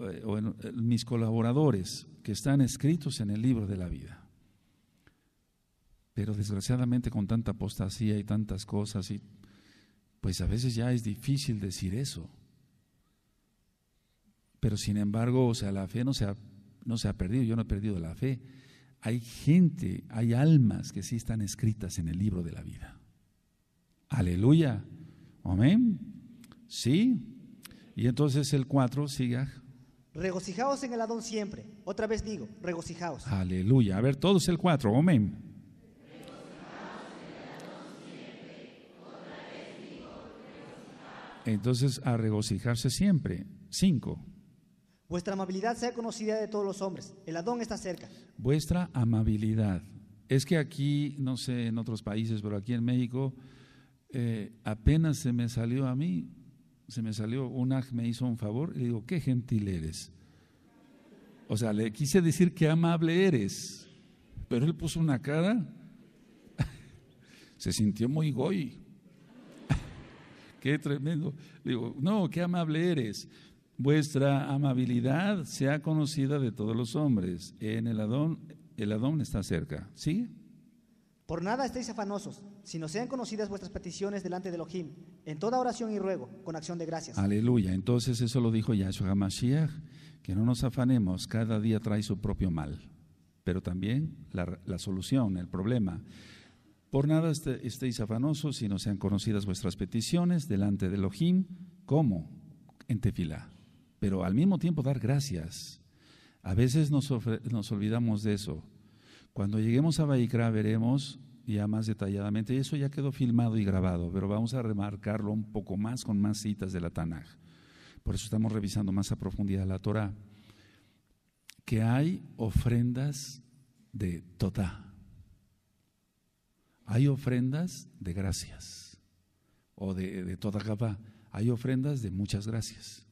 eh, o eh, mis colaboradores que están escritos en el libro de la vida. Pero desgraciadamente con tanta apostasía y tantas cosas, y, pues a veces ya es difícil decir eso. Pero sin embargo, o sea, la fe no se no se ha perdido, yo no he perdido la fe. Hay gente, hay almas que sí están escritas en el libro de la vida. Aleluya. Amén. Sí, y entonces el 4 siga. Regocijaos en el Adón siempre. Otra vez digo, regocijaos. Aleluya. A ver, todos el 4, amén. Entonces, a regocijarse siempre. 5. Vuestra amabilidad sea conocida de todos los hombres. El Adón está cerca. Vuestra amabilidad. Es que aquí, no sé en otros países, pero aquí en México, eh, apenas se me salió a mí se me salió, una me hizo un favor y le digo, qué gentil eres. O sea, le quise decir qué amable eres, pero él puso una cara, se sintió muy goy. qué tremendo. Le digo, no, qué amable eres. Vuestra amabilidad sea conocida de todos los hombres. En el Adón, el Adón está cerca. ¿sí?, por nada estéis afanosos, sino sean conocidas vuestras peticiones delante de Elohim, en toda oración y ruego, con acción de gracias. Aleluya. Entonces eso lo dijo Yahshua HaMashiach, que no nos afanemos, cada día trae su propio mal, pero también la, solución, el problema. Por nada este, estéis afanosos, sino sean conocidas vuestras peticiones delante de Elohim, como en tefila. pero al mismo tiempo dar gracias. A veces nos olvidamos de eso cuando lleguemos a Baikra veremos ya más detalladamente, y eso ya quedó filmado y grabado, pero vamos a remarcarlo un poco más con más citas de la Tanaj. Por eso estamos revisando más a profundidad la Torah. Que hay ofrendas de Totá. Hay ofrendas de gracias. O de, de toda Hay ofrendas de muchas gracias.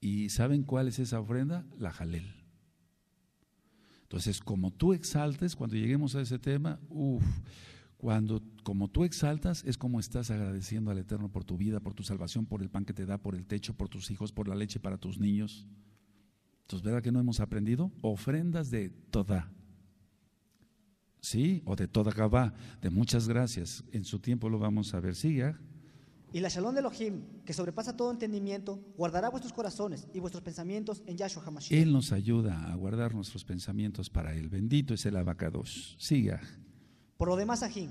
¿Y saben cuál es esa ofrenda? La Jalel. Entonces, como tú exaltes, cuando lleguemos a ese tema, uff, cuando como tú exaltas es como estás agradeciendo al Eterno por tu vida, por tu salvación, por el pan que te da, por el techo, por tus hijos, por la leche para tus niños. Entonces, ¿verdad que no hemos aprendido? Ofrendas de toda. Sí, o de toda cabá, de muchas gracias. En su tiempo lo vamos a ver. Siga. ¿ah? Y la shalom de Elohim, que sobrepasa todo entendimiento, guardará vuestros corazones y vuestros pensamientos en Yahshua HaMashiach. Él nos ayuda a guardar nuestros pensamientos para Él. Bendito es el abacados. Siga. Por lo demás, Ajim,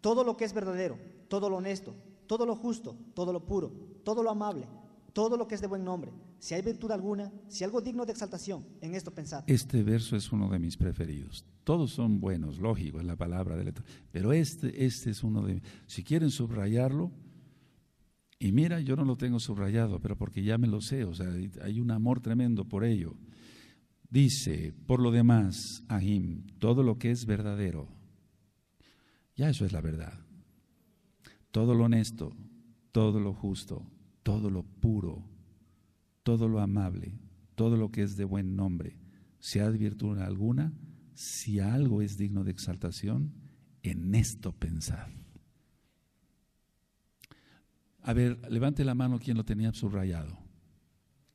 todo lo que es verdadero, todo lo honesto, todo lo justo, todo lo puro, todo lo amable, todo lo que es de buen nombre, si hay virtud alguna, si algo digno de exaltación, en esto pensad. Este verso es uno de mis preferidos. Todos son buenos, lógico, es la palabra de letra. Pero este, este es uno de... Si quieren subrayarlo y mira, yo no lo tengo subrayado, pero porque ya me lo sé, o sea, hay un amor tremendo por ello. Dice, por lo demás, Ahim, todo lo que es verdadero, ya eso es la verdad. Todo lo honesto, todo lo justo, todo lo puro, todo lo amable, todo lo que es de buen nombre, si hay virtud alguna, si algo es digno de exaltación, en esto pensad. A ver, levante la mano quien lo tenía subrayado.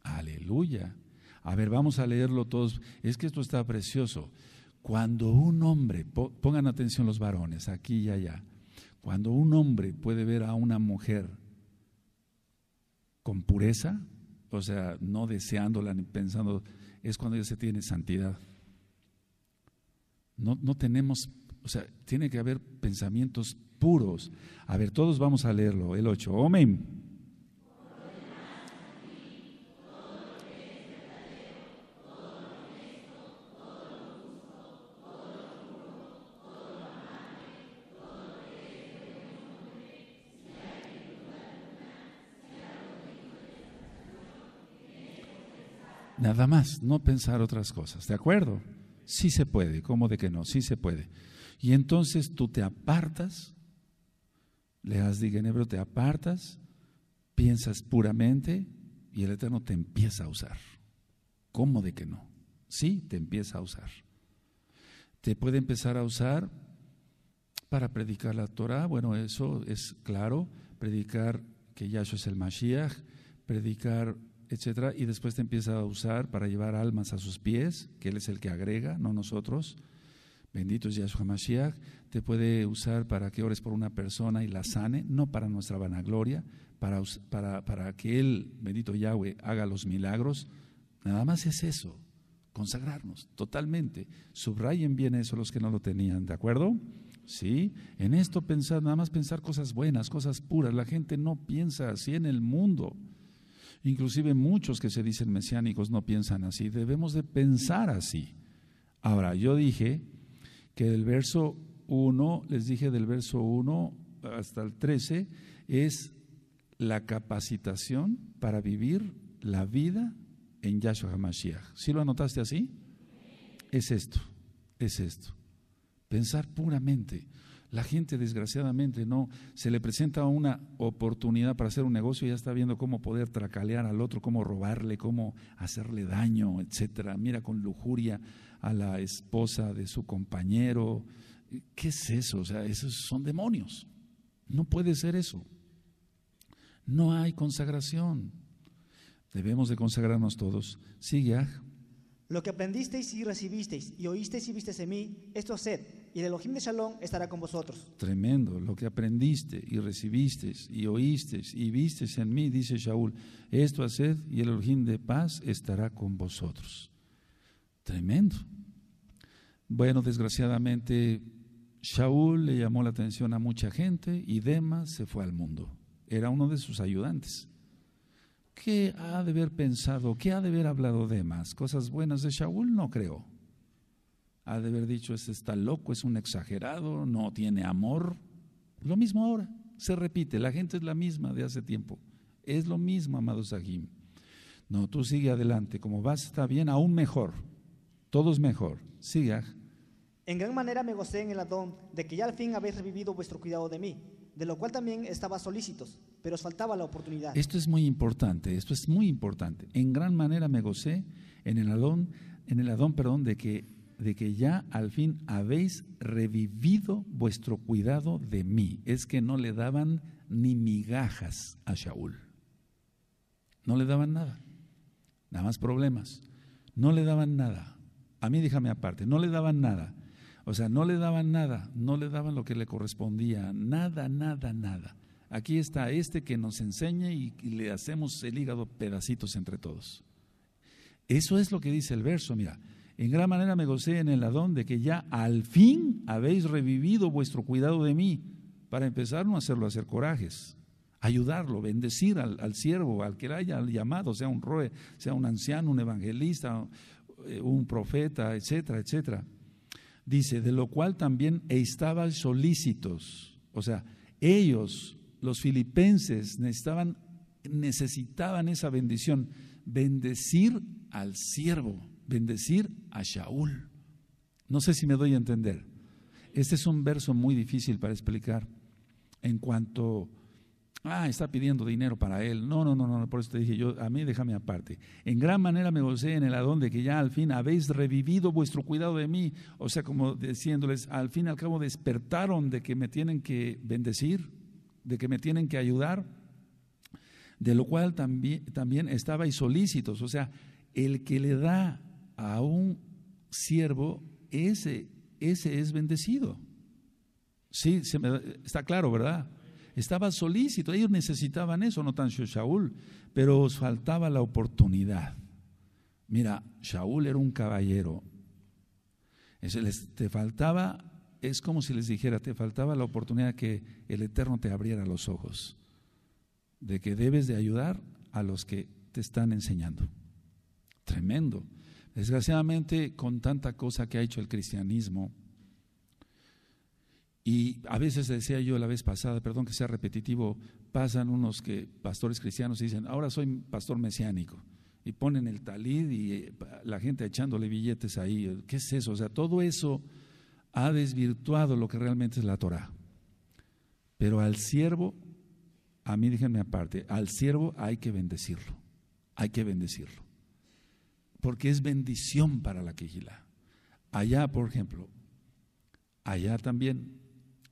Aleluya. A ver, vamos a leerlo todos. Es que esto está precioso. Cuando un hombre, pongan atención los varones, aquí y allá, cuando un hombre puede ver a una mujer con pureza, o sea, no deseándola ni pensando, es cuando ella se tiene santidad. No, no tenemos, o sea, tiene que haber pensamientos puros. A ver, todos vamos a leerlo, el 8. Amén. Nada más, no pensar otras cosas, ¿de acuerdo? Sí se puede, ¿cómo de que no? Sí se puede. Y entonces tú te apartas le has diga en hebreo, te apartas, piensas puramente y el Eterno te empieza a usar. ¿Cómo de que no? Sí, te empieza a usar. Te puede empezar a usar para predicar la Torah, bueno, eso es claro, predicar que Yahshua es el Mashiach, predicar, etcétera, y después te empieza a usar para llevar almas a sus pies, que Él es el que agrega, no nosotros bendito es Yahshua Mashiach, te puede usar para que ores por una persona y la sane, no para nuestra vanagloria, para, para, que Él, bendito Yahweh, haga los milagros. Nada más es eso, consagrarnos totalmente. Subrayen bien eso los que no lo tenían, ¿de acuerdo? ¿sí? En esto pensar, nada más pensar cosas buenas, cosas puras. La gente no piensa así en el mundo. Inclusive muchos que se dicen mesiánicos no piensan así. Debemos de pensar así. Ahora, yo dije que del verso 1, les dije del verso 1 hasta el 13, es la capacitación para vivir la vida en Yahshua HaMashiach. ¿Sí lo anotaste así? Es esto, es esto. Pensar puramente. La gente desgraciadamente no se le presenta una oportunidad para hacer un negocio y ya está viendo cómo poder tracalear al otro, cómo robarle, cómo hacerle daño, etcétera. Mira con lujuria a la esposa de su compañero. ¿Qué es eso? O sea, esos son demonios. No puede ser eso. No hay consagración. Debemos de consagrarnos todos. Sigue. Ah, lo que aprendisteis y recibisteis y oísteis y visteis en mí, esto haced, y el Elohim de Shalom estará con vosotros. Tremendo, lo que aprendiste y recibisteis y oísteis y visteis en mí, dice Shaul, esto haced y el Elohim de paz estará con vosotros. Tremendo. Bueno, desgraciadamente, Shaul le llamó la atención a mucha gente y Dema se fue al mundo. Era uno de sus ayudantes. ¿Qué ha de haber pensado? ¿Qué ha de haber hablado de más? ¿Cosas buenas de Shaul? No creo. Ha de haber dicho, este está loco, es un exagerado, no tiene amor. Lo mismo ahora, se repite, la gente es la misma de hace tiempo. Es lo mismo, amado Sahim. No, tú sigue adelante, como vas está bien, aún mejor. Todo es mejor. Siga. En gran manera me gocé en el Adón de que ya al fin habéis revivido vuestro cuidado de mí, de lo cual también estaba solícitos pero faltaba la oportunidad. Esto es muy importante, esto es muy importante. En gran manera me gocé en el Adón, en el Adón, perdón, de que de que ya al fin habéis revivido vuestro cuidado de mí. Es que no le daban ni migajas a Shaul. No le daban nada. Nada más problemas. No le daban nada. A mí déjame aparte, no le daban nada. O sea, no le daban nada, no le daban lo que le correspondía, nada, nada, nada aquí está este que nos enseña y, le hacemos el hígado pedacitos entre todos. Eso es lo que dice el verso, mira. En gran manera me gocé en el ladón de que ya al fin habéis revivido vuestro cuidado de mí, para empezar no hacerlo hacer corajes, ayudarlo, bendecir al, siervo, al que le haya llamado, sea un roe, sea un anciano, un evangelista, eh, un profeta, etcétera, etcétera. Dice, de lo cual también estaban solícitos, o sea, ellos los filipenses necesitaban, necesitaban esa bendición, bendecir al siervo, bendecir a Shaul. No sé si me doy a entender. Este es un verso muy difícil para explicar en cuanto ah, está pidiendo dinero para él. No, no, no, no, por eso te dije yo, a mí déjame aparte. En gran manera me gocé en el adonde de que ya al fin habéis revivido vuestro cuidado de mí. O sea, como diciéndoles, al fin y al cabo despertaron de que me tienen que bendecir de que me tienen que ayudar, de lo cual también, también solícitos. O sea, el que le da a un siervo, ese, ese es bendecido. Sí, está claro, ¿verdad? Estaba solícito, ellos necesitaban eso, no tan Shaul, pero os faltaba la oportunidad. Mira, Shaul era un caballero, te faltaba es como si les dijera, te faltaba la oportunidad que el Eterno te abriera los ojos, de que debes de ayudar a los que te están enseñando. Tremendo. Desgraciadamente, con tanta cosa que ha hecho el cristianismo, y a veces decía yo la vez pasada, perdón que sea repetitivo, pasan unos que pastores cristianos y dicen, ahora soy pastor mesiánico, y ponen el talid y eh, la gente echándole billetes ahí. ¿Qué es eso? O sea, todo eso ha desvirtuado lo que realmente es la Torah. Pero al siervo, a mí déjenme aparte, al siervo hay que bendecirlo, hay que bendecirlo. Porque es bendición para la quejila. Allá, por ejemplo, allá también,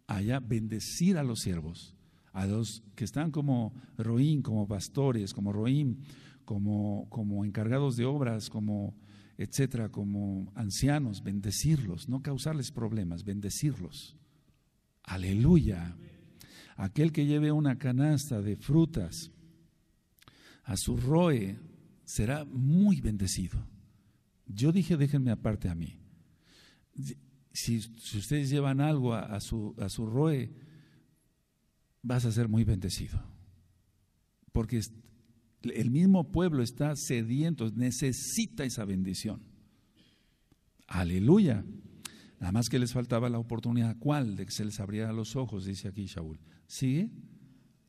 allá bendecir a los siervos, a los que están como roín, como pastores, como roín, como, como encargados de obras, como etcétera, como ancianos, bendecirlos, no causarles problemas, bendecirlos. Aleluya. Aquel que lleve una canasta de frutas a su roe será muy bendecido. Yo dije, déjenme aparte a mí. Si, ustedes llevan algo a, su, a su roe, vas a ser muy bendecido. Porque el mismo pueblo está sediento, necesita esa bendición. Aleluya. Nada más que les faltaba la oportunidad. ¿Cuál? De que se les abriera los ojos, dice aquí Shaul. ¿Sigue?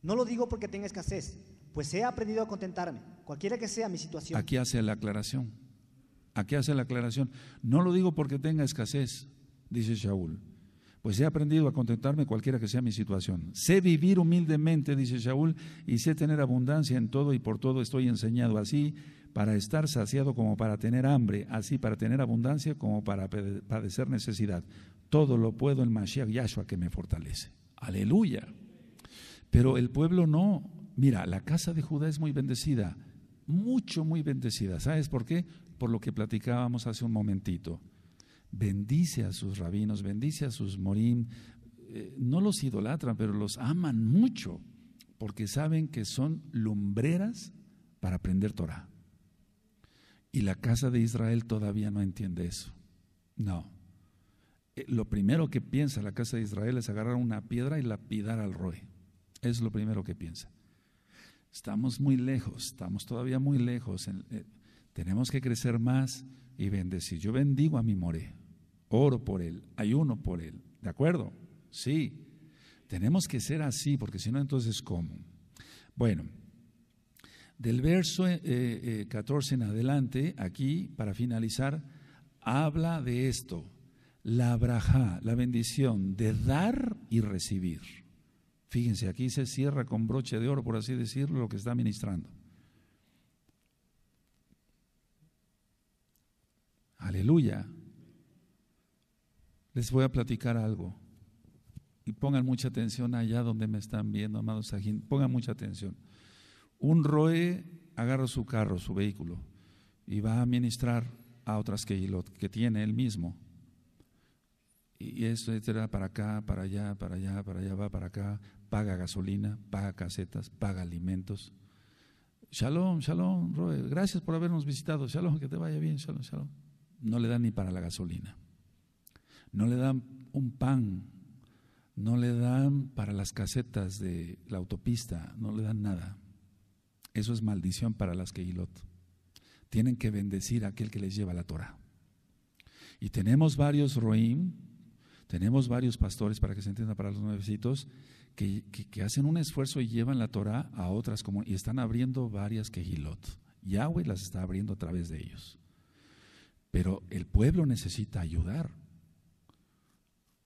No lo digo porque tenga escasez, pues he aprendido a contentarme, cualquiera que sea mi situación. Aquí hace la aclaración. Aquí hace la aclaración. No lo digo porque tenga escasez, dice Shaul pues he aprendido a contentarme cualquiera que sea mi situación. Sé vivir humildemente, dice Shaul, y sé tener abundancia en todo y por todo estoy enseñado así para estar saciado como para tener hambre, así para tener abundancia como para padecer necesidad. Todo lo puedo en Mashiach Yahshua que me fortalece. Aleluya. Pero el pueblo no. Mira, la casa de Judá es muy bendecida, mucho, muy bendecida. ¿Sabes por qué? Por lo que platicábamos hace un momentito bendice a sus rabinos, bendice a sus morim, eh, no los idolatran, pero los aman mucho, porque saben que son lumbreras para aprender Torah. Y la casa de Israel todavía no entiende eso. No. Eh, lo primero que piensa la casa de Israel es agarrar una piedra y lapidar al rey. Es lo primero que piensa. Estamos muy lejos, estamos todavía muy lejos. Eh, tenemos que crecer más y bendecir. Yo bendigo a mi Moré oro por Él, ayuno por Él. ¿De acuerdo? Sí. Tenemos que ser así, porque si no, entonces, ¿cómo? Bueno, del verso 14 eh, eh, en adelante, aquí, para finalizar, habla de esto, la braja, la bendición de dar y recibir. Fíjense, aquí se cierra con broche de oro, por así decirlo, lo que está ministrando. Aleluya. Les voy a platicar algo. Y pongan mucha atención allá donde me están viendo, amados Sajín. Pongan mucha atención. Un ROE agarra su carro, su vehículo, y va a administrar a otras que, tiene él mismo. Y esto, etcétera, para acá, para allá, para allá, para allá, va para acá, paga gasolina, paga casetas, paga alimentos. Shalom, shalom, Roe. Gracias por habernos visitado. Shalom, que te vaya bien, shalom, shalom. No le dan ni para la gasolina no le dan un pan, no le dan para las casetas de la autopista, no le dan nada. Eso es maldición para las quejilot Tienen que bendecir a aquel que les lleva la Torah. Y tenemos varios Roim, tenemos varios pastores, para que se entienda para los nuevecitos, que, hacen un esfuerzo y llevan la Torah a otras comunidades. Y están abriendo varias quejilot Yahweh las está abriendo a través de ellos. Pero el pueblo necesita ayudar.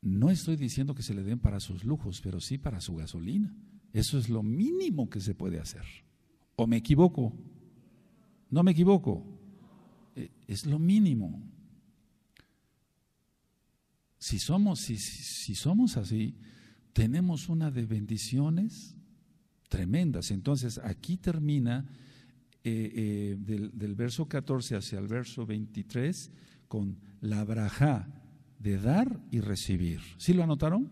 No estoy diciendo que se le den para sus lujos, pero sí para su gasolina. Eso es lo mínimo que se puede hacer. ¿O me equivoco? No me equivoco. Eh, es lo mínimo. Si somos, si, somos así, tenemos una de bendiciones tremendas. Entonces, aquí termina eh, eh, del, del verso 14 hacia el verso 23 con la braja de dar y recibir. ¿Sí lo anotaron?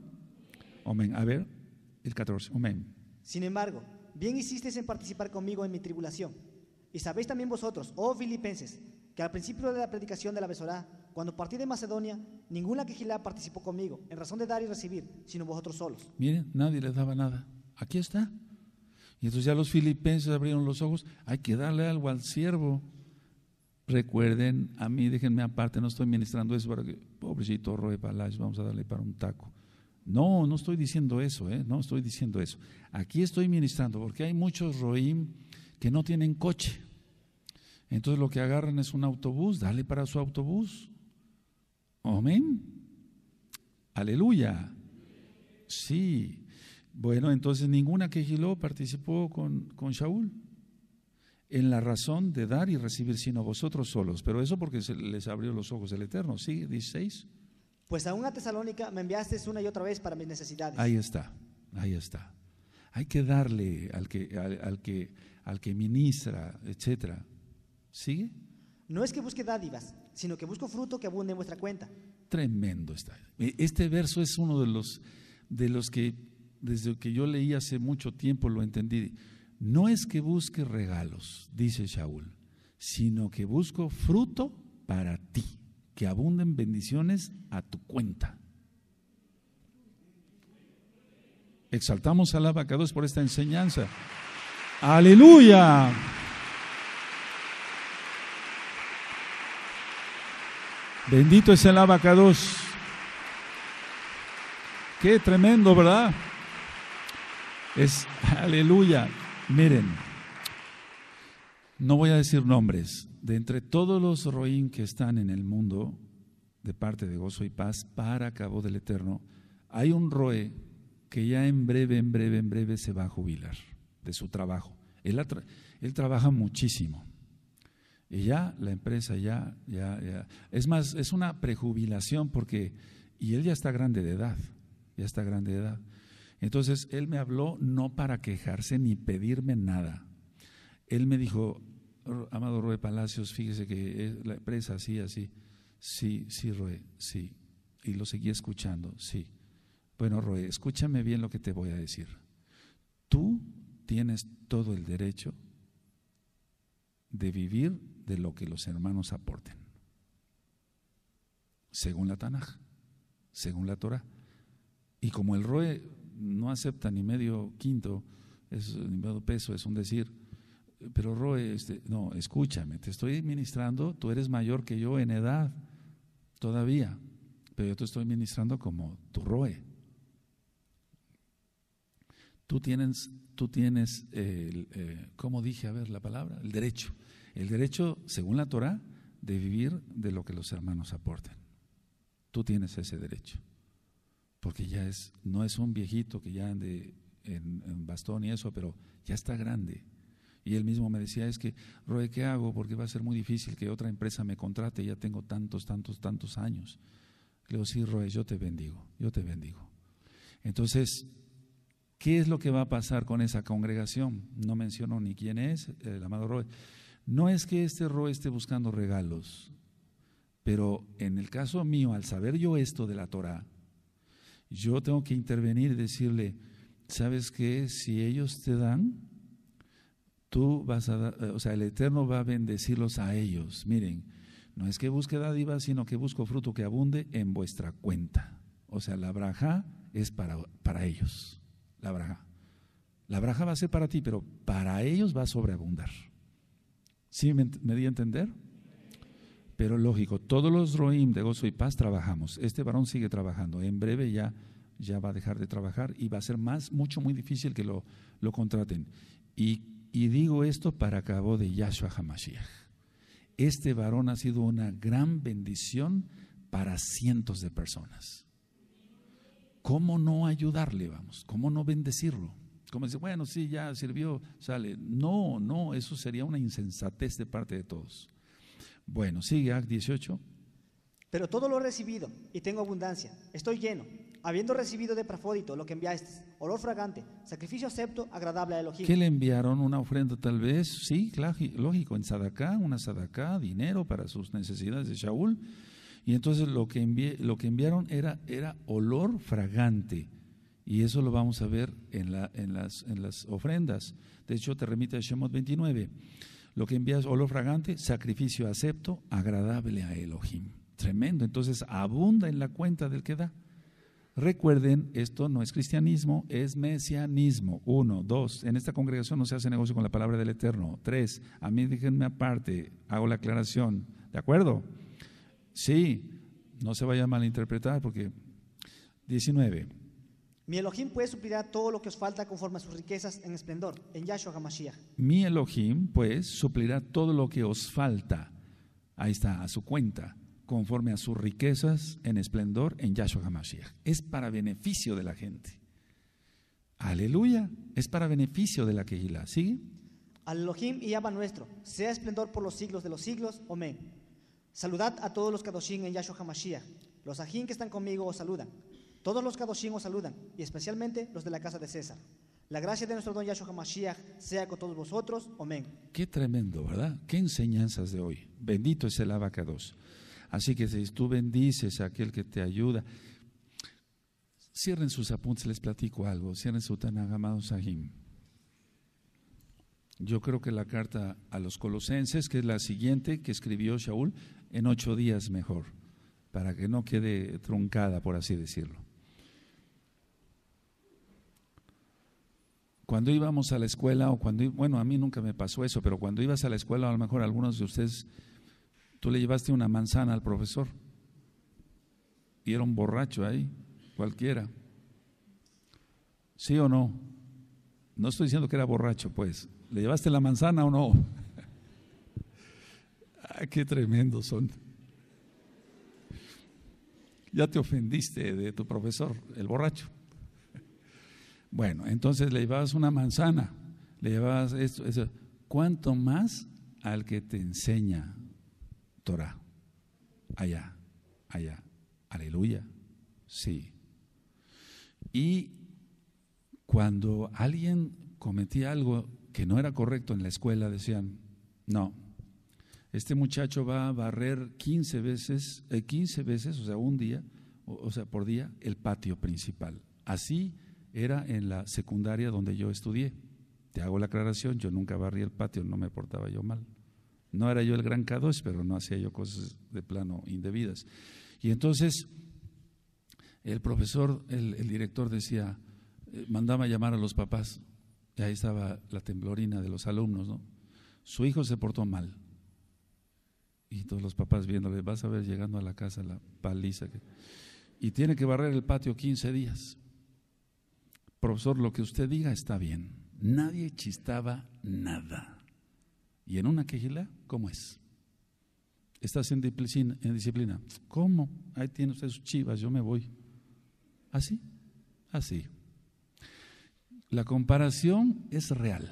Amén. A ver, el 14. Amén. Sin embargo, bien hicisteis en participar conmigo en mi tribulación. Y sabéis también vosotros, oh filipenses, que al principio de la predicación de la Besorá, cuando partí de Macedonia, ninguna quejilá participó conmigo, en razón de dar y recibir, sino vosotros solos. Miren, nadie les daba nada. Aquí está. Y entonces ya los filipenses abrieron los ojos, hay que darle algo al siervo recuerden, a mí déjenme aparte, no estoy ministrando eso para que, pobrecito Roy Palacio, vamos a darle para un taco. No, no estoy diciendo eso, ¿eh? no estoy diciendo eso. Aquí estoy ministrando porque hay muchos Roim que no tienen coche. Entonces lo que agarran es un autobús, dale para su autobús. Amén. Aleluya. Sí. Bueno, entonces ninguna que giló participó con, con Shaul en la razón de dar y recibir sino a vosotros solos. Pero eso porque les abrió los ojos el Eterno. Sí, 16. Pues a una Tesalónica me enviaste una y otra vez para mis necesidades. Ahí está, ahí está. Hay que darle al que, que, al que ministra, etcétera. ¿Sigue? No es que busque dádivas, sino que busco fruto que abunde en vuestra cuenta. Tremendo está. E, este verso es uno de los, de los que, desde que yo leí hace mucho tiempo, lo entendí no es que busque regalos, dice Shaul, sino que busco fruto para ti, que abunden bendiciones a tu cuenta. Exaltamos al abacados por esta enseñanza. Aleluya. Bendito es el abacados. Qué tremendo, ¿verdad? Es aleluya. Miren, no voy a decir nombres. De entre todos los roín que están en el mundo, de parte de gozo y paz, para cabo del eterno, hay un roe que ya en breve, en breve, en breve se va a jubilar de su trabajo. Él, él trabaja muchísimo. Y ya la empresa, ya, ya, ya. Es más, es una prejubilación porque, y él ya está grande de edad, ya está grande de edad. Entonces, él me habló no para quejarse ni pedirme nada. Él me dijo, amado Roe Palacios, fíjese que es eh, la empresa así, así. Sí, sí, Roe, sí. Y lo seguí escuchando, sí. Bueno, Roe, escúchame bien lo que te voy a decir. Tú tienes todo el derecho de vivir de lo que los hermanos aporten, según la Tanaj, según la Torah. Y como el Roe no acepta ni medio quinto, es ni medio peso, es un decir. Pero Roe, este, no, escúchame, te estoy ministrando, tú eres mayor que yo en edad todavía, pero yo te estoy ministrando como tu Roe. Tú tienes, tú tienes el, eh, ¿cómo dije? A ver la palabra, el derecho. El derecho, según la Torah, de vivir de lo que los hermanos aporten. Tú tienes ese derecho porque ya es, no es un viejito que ya ande en, bastón y eso, pero ya está grande. Y él mismo me decía, es que, Roe, ¿qué hago? Porque va a ser muy difícil que otra empresa me contrate, ya tengo tantos, tantos, tantos años. Le digo, sí, Roe, yo te bendigo, yo te bendigo. Entonces, ¿qué es lo que va a pasar con esa congregación? No menciono ni quién es, el amado Roe. No es que este Roe esté buscando regalos, pero en el caso mío, al saber yo esto de la Torah, yo tengo que intervenir y decirle, ¿sabes qué? Si ellos te dan, tú vas a, dar, eh, o sea, el Eterno va a bendecirlos a ellos. Miren, no es que busque dádiva, sino que busco fruto que abunde en vuestra cuenta. O sea, la braja es para, para ellos, la braja. La braja va a ser para ti, pero para ellos va a sobreabundar. ¿Sí me, me di a entender? Pero lógico, todos los Roim de gozo y paz trabajamos. Este varón sigue trabajando. En breve ya, ya va a dejar de trabajar y va a ser más, mucho, muy difícil que lo, lo contraten. Y, digo esto para cabo de Yahshua Hamashiach. Este varón ha sido una gran bendición para cientos de personas. ¿Cómo no ayudarle, vamos? ¿Cómo no bendecirlo? Como dice, bueno, sí, ya sirvió, sale. No, no, eso sería una insensatez de parte de todos. Bueno, sigue Act 18. Pero todo lo he recibido y tengo abundancia. Estoy lleno, habiendo recibido de Prafódito lo que enviaste, olor fragante, sacrificio acepto, agradable a Elohim. ¿Qué le enviaron? ¿Una ofrenda tal vez? Sí, lógico, en Sadaká, una Sadacá, dinero para sus necesidades de Shaul. Y entonces lo que, lo que enviaron era, era olor fragante. Y eso lo vamos a ver en, la, en, las, en las ofrendas. De hecho, te remite a Shemot 29. Lo que envías, es olor fragante, sacrificio acepto, agradable a Elohim. Tremendo. Entonces abunda en la cuenta del que da. Recuerden, esto no es cristianismo, es mesianismo. Uno, dos, en esta congregación no se hace negocio con la palabra del Eterno. Tres, a mí déjenme aparte, hago la aclaración. ¿De acuerdo? Sí, no se vaya a malinterpretar porque 19. Mi Elohim pues suplirá todo lo que os falta conforme a sus riquezas en esplendor, en Yahshua HaMashiach. Mi Elohim pues suplirá todo lo que os falta, ahí está, a su cuenta, conforme a sus riquezas en esplendor en Yahshua HaMashiach. Es para beneficio de la gente. Aleluya, es para beneficio de la quehila. ¿Sigue? Al Elohim y Abba nuestro, sea esplendor por los siglos de los siglos. Amén. Saludad a todos los Kadoshim en Yahshua HaMashiach. Los Ajín que están conmigo os saludan. Todos los Kadoshim saludan, y especialmente los de la casa de César. La gracia de nuestro don Yahshua Mashiach sea con todos vosotros. Amén. Qué tremendo, ¿verdad? Qué enseñanzas de hoy. Bendito es el abacados. Así que si tú bendices a aquel que te ayuda, cierren sus apuntes, les platico algo. Cierren su Tanagamado Sahim. Yo creo que la carta a los colosenses, que es la siguiente que escribió Shaul, en ocho días mejor, para que no quede truncada, por así decirlo. Cuando íbamos a la escuela, o cuando, bueno, a mí nunca me pasó eso, pero cuando ibas a la escuela, a lo mejor algunos de ustedes, tú le llevaste una manzana al profesor y era un borracho ahí, cualquiera. ¿Sí o no? No estoy diciendo que era borracho, pues. ¿Le llevaste la manzana o no? Ah, qué tremendos son. Ya te ofendiste de tu profesor, el borracho. Bueno, entonces le llevabas una manzana, le llevabas esto, eso. ¿Cuánto más al que te enseña Torah? Allá, allá. Aleluya. Sí. Y cuando alguien cometía algo que no era correcto en la escuela, decían, no, este muchacho va a barrer 15 veces, eh, veces, o sea, un día, o sea, por día, el patio principal. Así era en la secundaria donde yo estudié. Te hago la aclaración, yo nunca barrí el patio, no me portaba yo mal. No era yo el gran k pero no hacía yo cosas de plano indebidas. Y entonces el profesor, el, director decía, eh, mandaba mandaba llamar a los papás. Y ahí estaba la temblorina de los alumnos, ¿no? Su hijo se portó mal. Y todos los papás viéndole, vas a ver llegando a la casa la paliza. Y tiene que barrer el patio 15 días profesor, lo que usted diga está bien. Nadie chistaba nada. ¿Y en una quejila? ¿Cómo es? Estás en eh, disciplina, ¿Cómo? Ahí tiene usted sus chivas, yo me voy. ¿Así? Así. La comparación es real.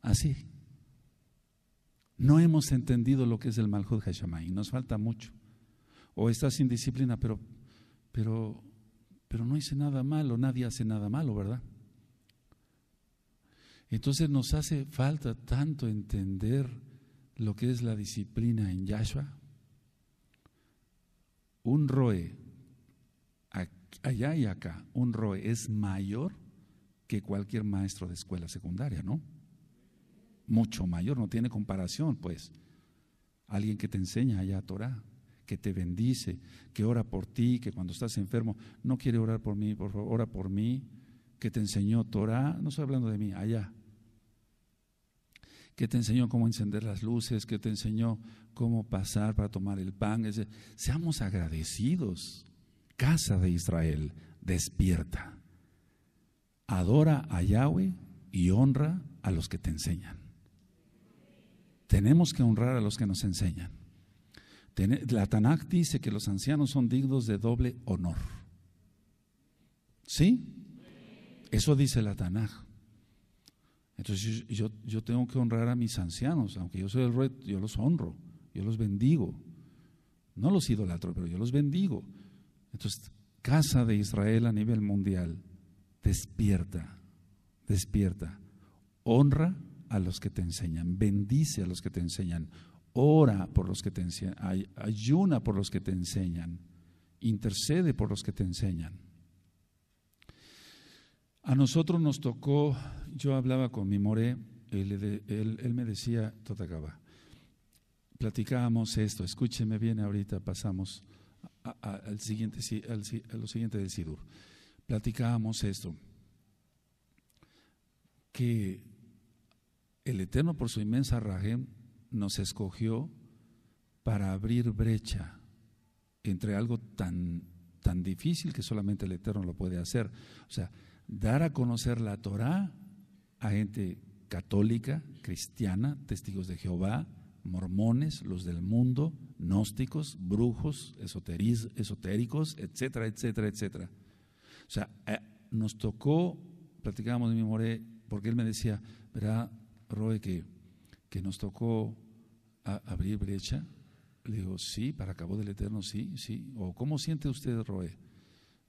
Así. No hemos entendido lo que es el Malhud Hashamay. Nos falta mucho. O estás sin disciplina, pero, pero pero no hice nada malo, nadie hace nada malo, ¿verdad? Entonces nos hace falta tanto entender lo que es la disciplina en Yahshua. Un roe, allá y acá, un roe es mayor que cualquier maestro de escuela secundaria, ¿no? Mucho mayor, no tiene comparación, pues. Alguien que te enseña allá a Torah que te bendice, que ora por ti, que cuando estás enfermo no quiere orar por mí, por favor, ora por mí, que te enseñó Torah, no estoy hablando de mí, allá, que te enseñó cómo encender las luces, que te enseñó cómo pasar para tomar el pan. seamos agradecidos. Casa de Israel, despierta. Adora a Yahweh y honra a los que te enseñan. Tenemos que honrar a los que nos enseñan. La Tanakh dice que los ancianos son dignos de doble honor. ¿Sí? Eso dice la Tanakh. Entonces yo, yo, tengo que honrar a mis ancianos, aunque yo soy el rey, yo los honro, yo los bendigo. No los idolatro, pero yo los bendigo. Entonces, casa de Israel a nivel mundial, despierta, despierta. Honra a los que te enseñan, bendice a los que te enseñan, ora por los que te enseñan, ayuna por los que te enseñan, intercede por los que te enseñan. A nosotros nos tocó, yo hablaba con mi moré, él, me decía, Totacaba, platicábamos esto, escúcheme bien ahorita, pasamos al siguiente, al, lo siguiente del Sidur. Platicábamos esto, que el Eterno por su inmensa rajem nos escogió para abrir brecha entre algo tan, tan difícil que solamente el Eterno lo puede hacer. O sea, dar a conocer la Torah a gente católica, cristiana, testigos de Jehová, mormones, los del mundo, gnósticos, brujos, esotéricos, etcétera, etcétera, etcétera. O sea, eh, nos tocó, platicábamos de mi moré porque él me decía, verá, Roe, que, que nos tocó abrir brecha? Le digo, sí, para acabo del Eterno, sí, sí. ¿O cómo siente usted, Roe?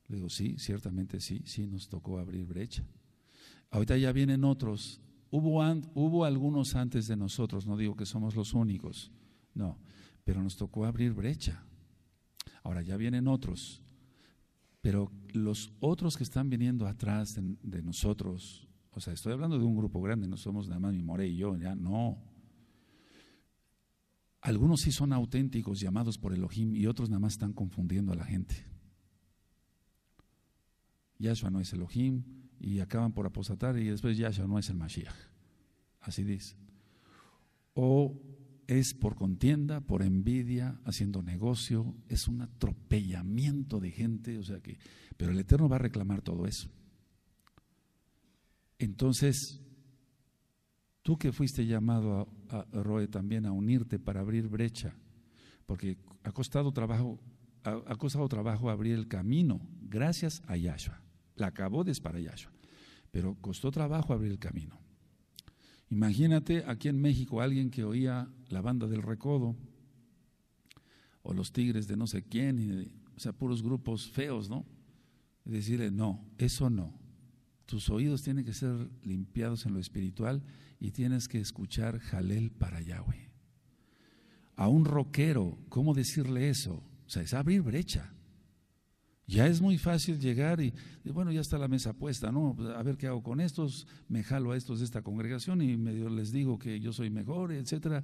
Le digo, sí, ciertamente sí, sí, nos tocó abrir brecha. Ahorita ya vienen otros. Hubo, hubo algunos antes de nosotros, no digo que somos los únicos, no, pero nos tocó abrir brecha. Ahora ya vienen otros, pero los otros que están viniendo atrás de, nosotros, o sea, estoy hablando de un grupo grande, no somos nada más mi More y yo, ya no. Algunos sí son auténticos, llamados por Elohim, y otros nada más están confundiendo a la gente. Yahshua no es Elohim, y acaban por apostatar, y después Yahshua no es el Mashiach. Así dice. O es por contienda, por envidia, haciendo negocio, es un atropellamiento de gente, o sea que, pero el Eterno va a reclamar todo eso. Entonces, Tú que fuiste llamado a, Roe también a unirte para abrir brecha, porque ha costado trabajo, ha, costado trabajo abrir el camino gracias a Yahshua. La acabó de para Yahshua, pero costó trabajo abrir el camino. Imagínate aquí en México alguien que oía la banda del recodo o los tigres de no sé quién, o sea, puros grupos feos, ¿no? decirle, no, eso no tus oídos tienen que ser limpiados en lo espiritual y tienes que escuchar Jalel para Yahweh. A un roquero, ¿cómo decirle eso? O sea, es abrir brecha. Ya es muy fácil llegar y, bueno, ya está la mesa puesta, ¿no? Pues, a ver qué hago con estos, me jalo a estos de esta congregación y medio les digo que yo soy mejor, etcétera.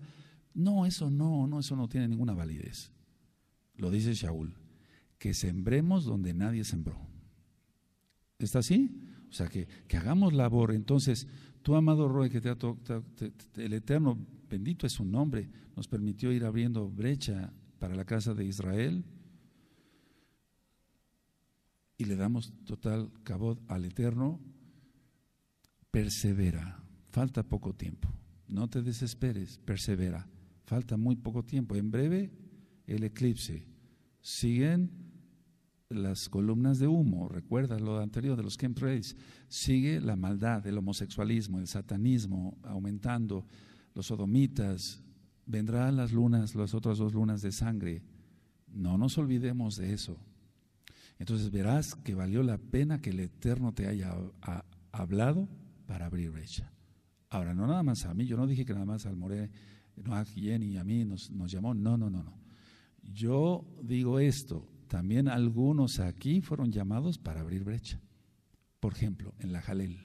No, eso no, no, eso no tiene ninguna validez. Lo dice Shaul, que sembremos donde nadie sembró. ¿Está así? O sea, que, hagamos labor. Entonces, tu amado Roy, que te ha tocado, el Eterno, bendito es su nombre, nos permitió ir abriendo brecha para la casa de Israel y le damos total cabot al Eterno, persevera, falta poco tiempo, no te desesperes, persevera, falta muy poco tiempo, en breve el eclipse, siguen las columnas de humo, recuerdas lo anterior de los chemtrails, sigue la maldad, el homosexualismo, el satanismo aumentando, los sodomitas, vendrán las lunas, las otras dos lunas de sangre. No nos olvidemos de eso. Entonces verás que valió la pena que el Eterno te haya hablado para abrir brecha. Ahora, no nada más a mí, yo no dije que nada más al More, no a Jenny y a mí nos, nos llamó, no, no, no, no. Yo digo esto, también algunos aquí fueron llamados para abrir brecha. Por ejemplo, en la Jalel.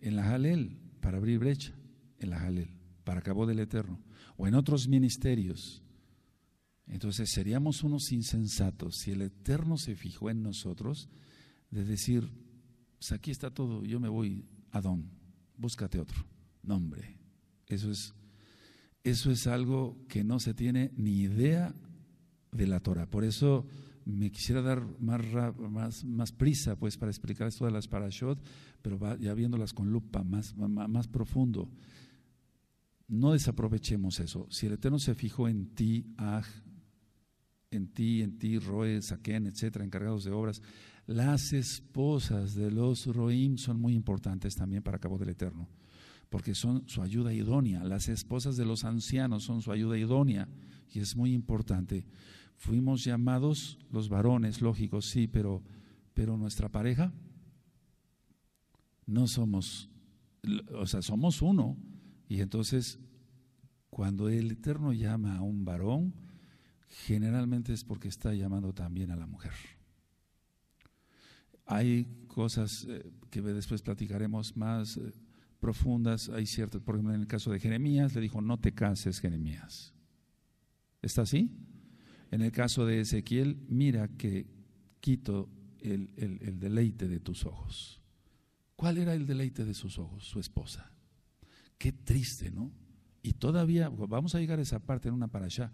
En la Jalel, para abrir brecha. En la Jalel, para Cabo del Eterno. O en otros ministerios. Entonces seríamos unos insensatos si el Eterno se fijó en nosotros de decir, pues aquí está todo, yo me voy, Don, búscate otro. nombre. eso es, eso es algo que no se tiene ni idea de la Torah. Por eso me quisiera dar más, más, más prisa pues, para explicar esto de las parashot, pero ya viéndolas con lupa, más, más, profundo. No desaprovechemos eso. Si el Eterno se fijó en ti, en ti, en ti, Roe, Saquén, etcétera, encargados de obras, las esposas de los Roim son muy importantes también para Cabo del Eterno, porque son su ayuda idónea. Las esposas de los ancianos son su ayuda idónea y es muy importante fuimos llamados los varones, lógico, sí, pero, pero nuestra pareja no somos, o sea, somos uno. Y entonces, cuando el Eterno llama a un varón, generalmente es porque está llamando también a la mujer. Hay cosas eh, que después platicaremos más eh, profundas, hay ciertas, por ejemplo, en el caso de Jeremías, le dijo, no te cases, Jeremías. ¿Está así? En el caso de Ezequiel, mira que quito el, deleite de tus ojos. ¿Cuál era el deleite de sus ojos? Su esposa. Qué triste, ¿no? Y todavía, vamos a llegar a esa parte en una para allá,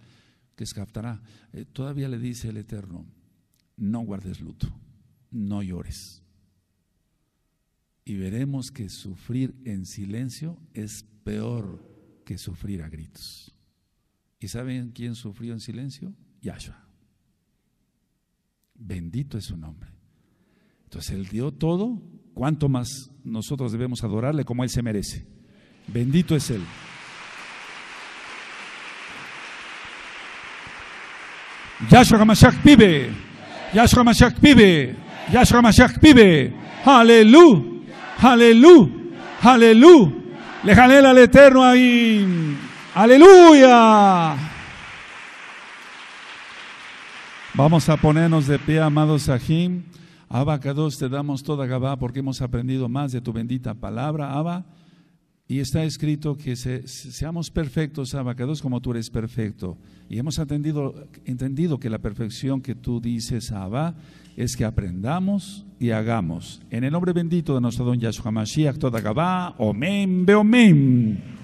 que escaptará. Eh, todavía le dice el Eterno, no guardes luto, no llores. Y veremos que sufrir en silencio es peor que sufrir a gritos. ¿Y saben quién sufrió en silencio? Yahshua. Bendito es su nombre. Entonces Él dio todo, ¿cuánto más nosotros debemos adorarle como Él se merece? Bendito es Él. Yahshua Mashak vive. Yahshua Mashak vive. Yahshua Mashak pibe. Aleluya. Aleluya. Aleluya. Le al Eterno ahí. Aleluya. Vamos a ponernos de pie, amados Sahim. dos te damos toda Gabá porque hemos aprendido más de tu bendita palabra, Abba. Y está escrito que se, seamos perfectos, Abba dos como tú eres perfecto. Y hemos entendido, que la perfección que tú dices, Abba, es que aprendamos y hagamos. En el nombre bendito de nuestro don Yahshua Mashiach, toda Gabá, Omen, omen.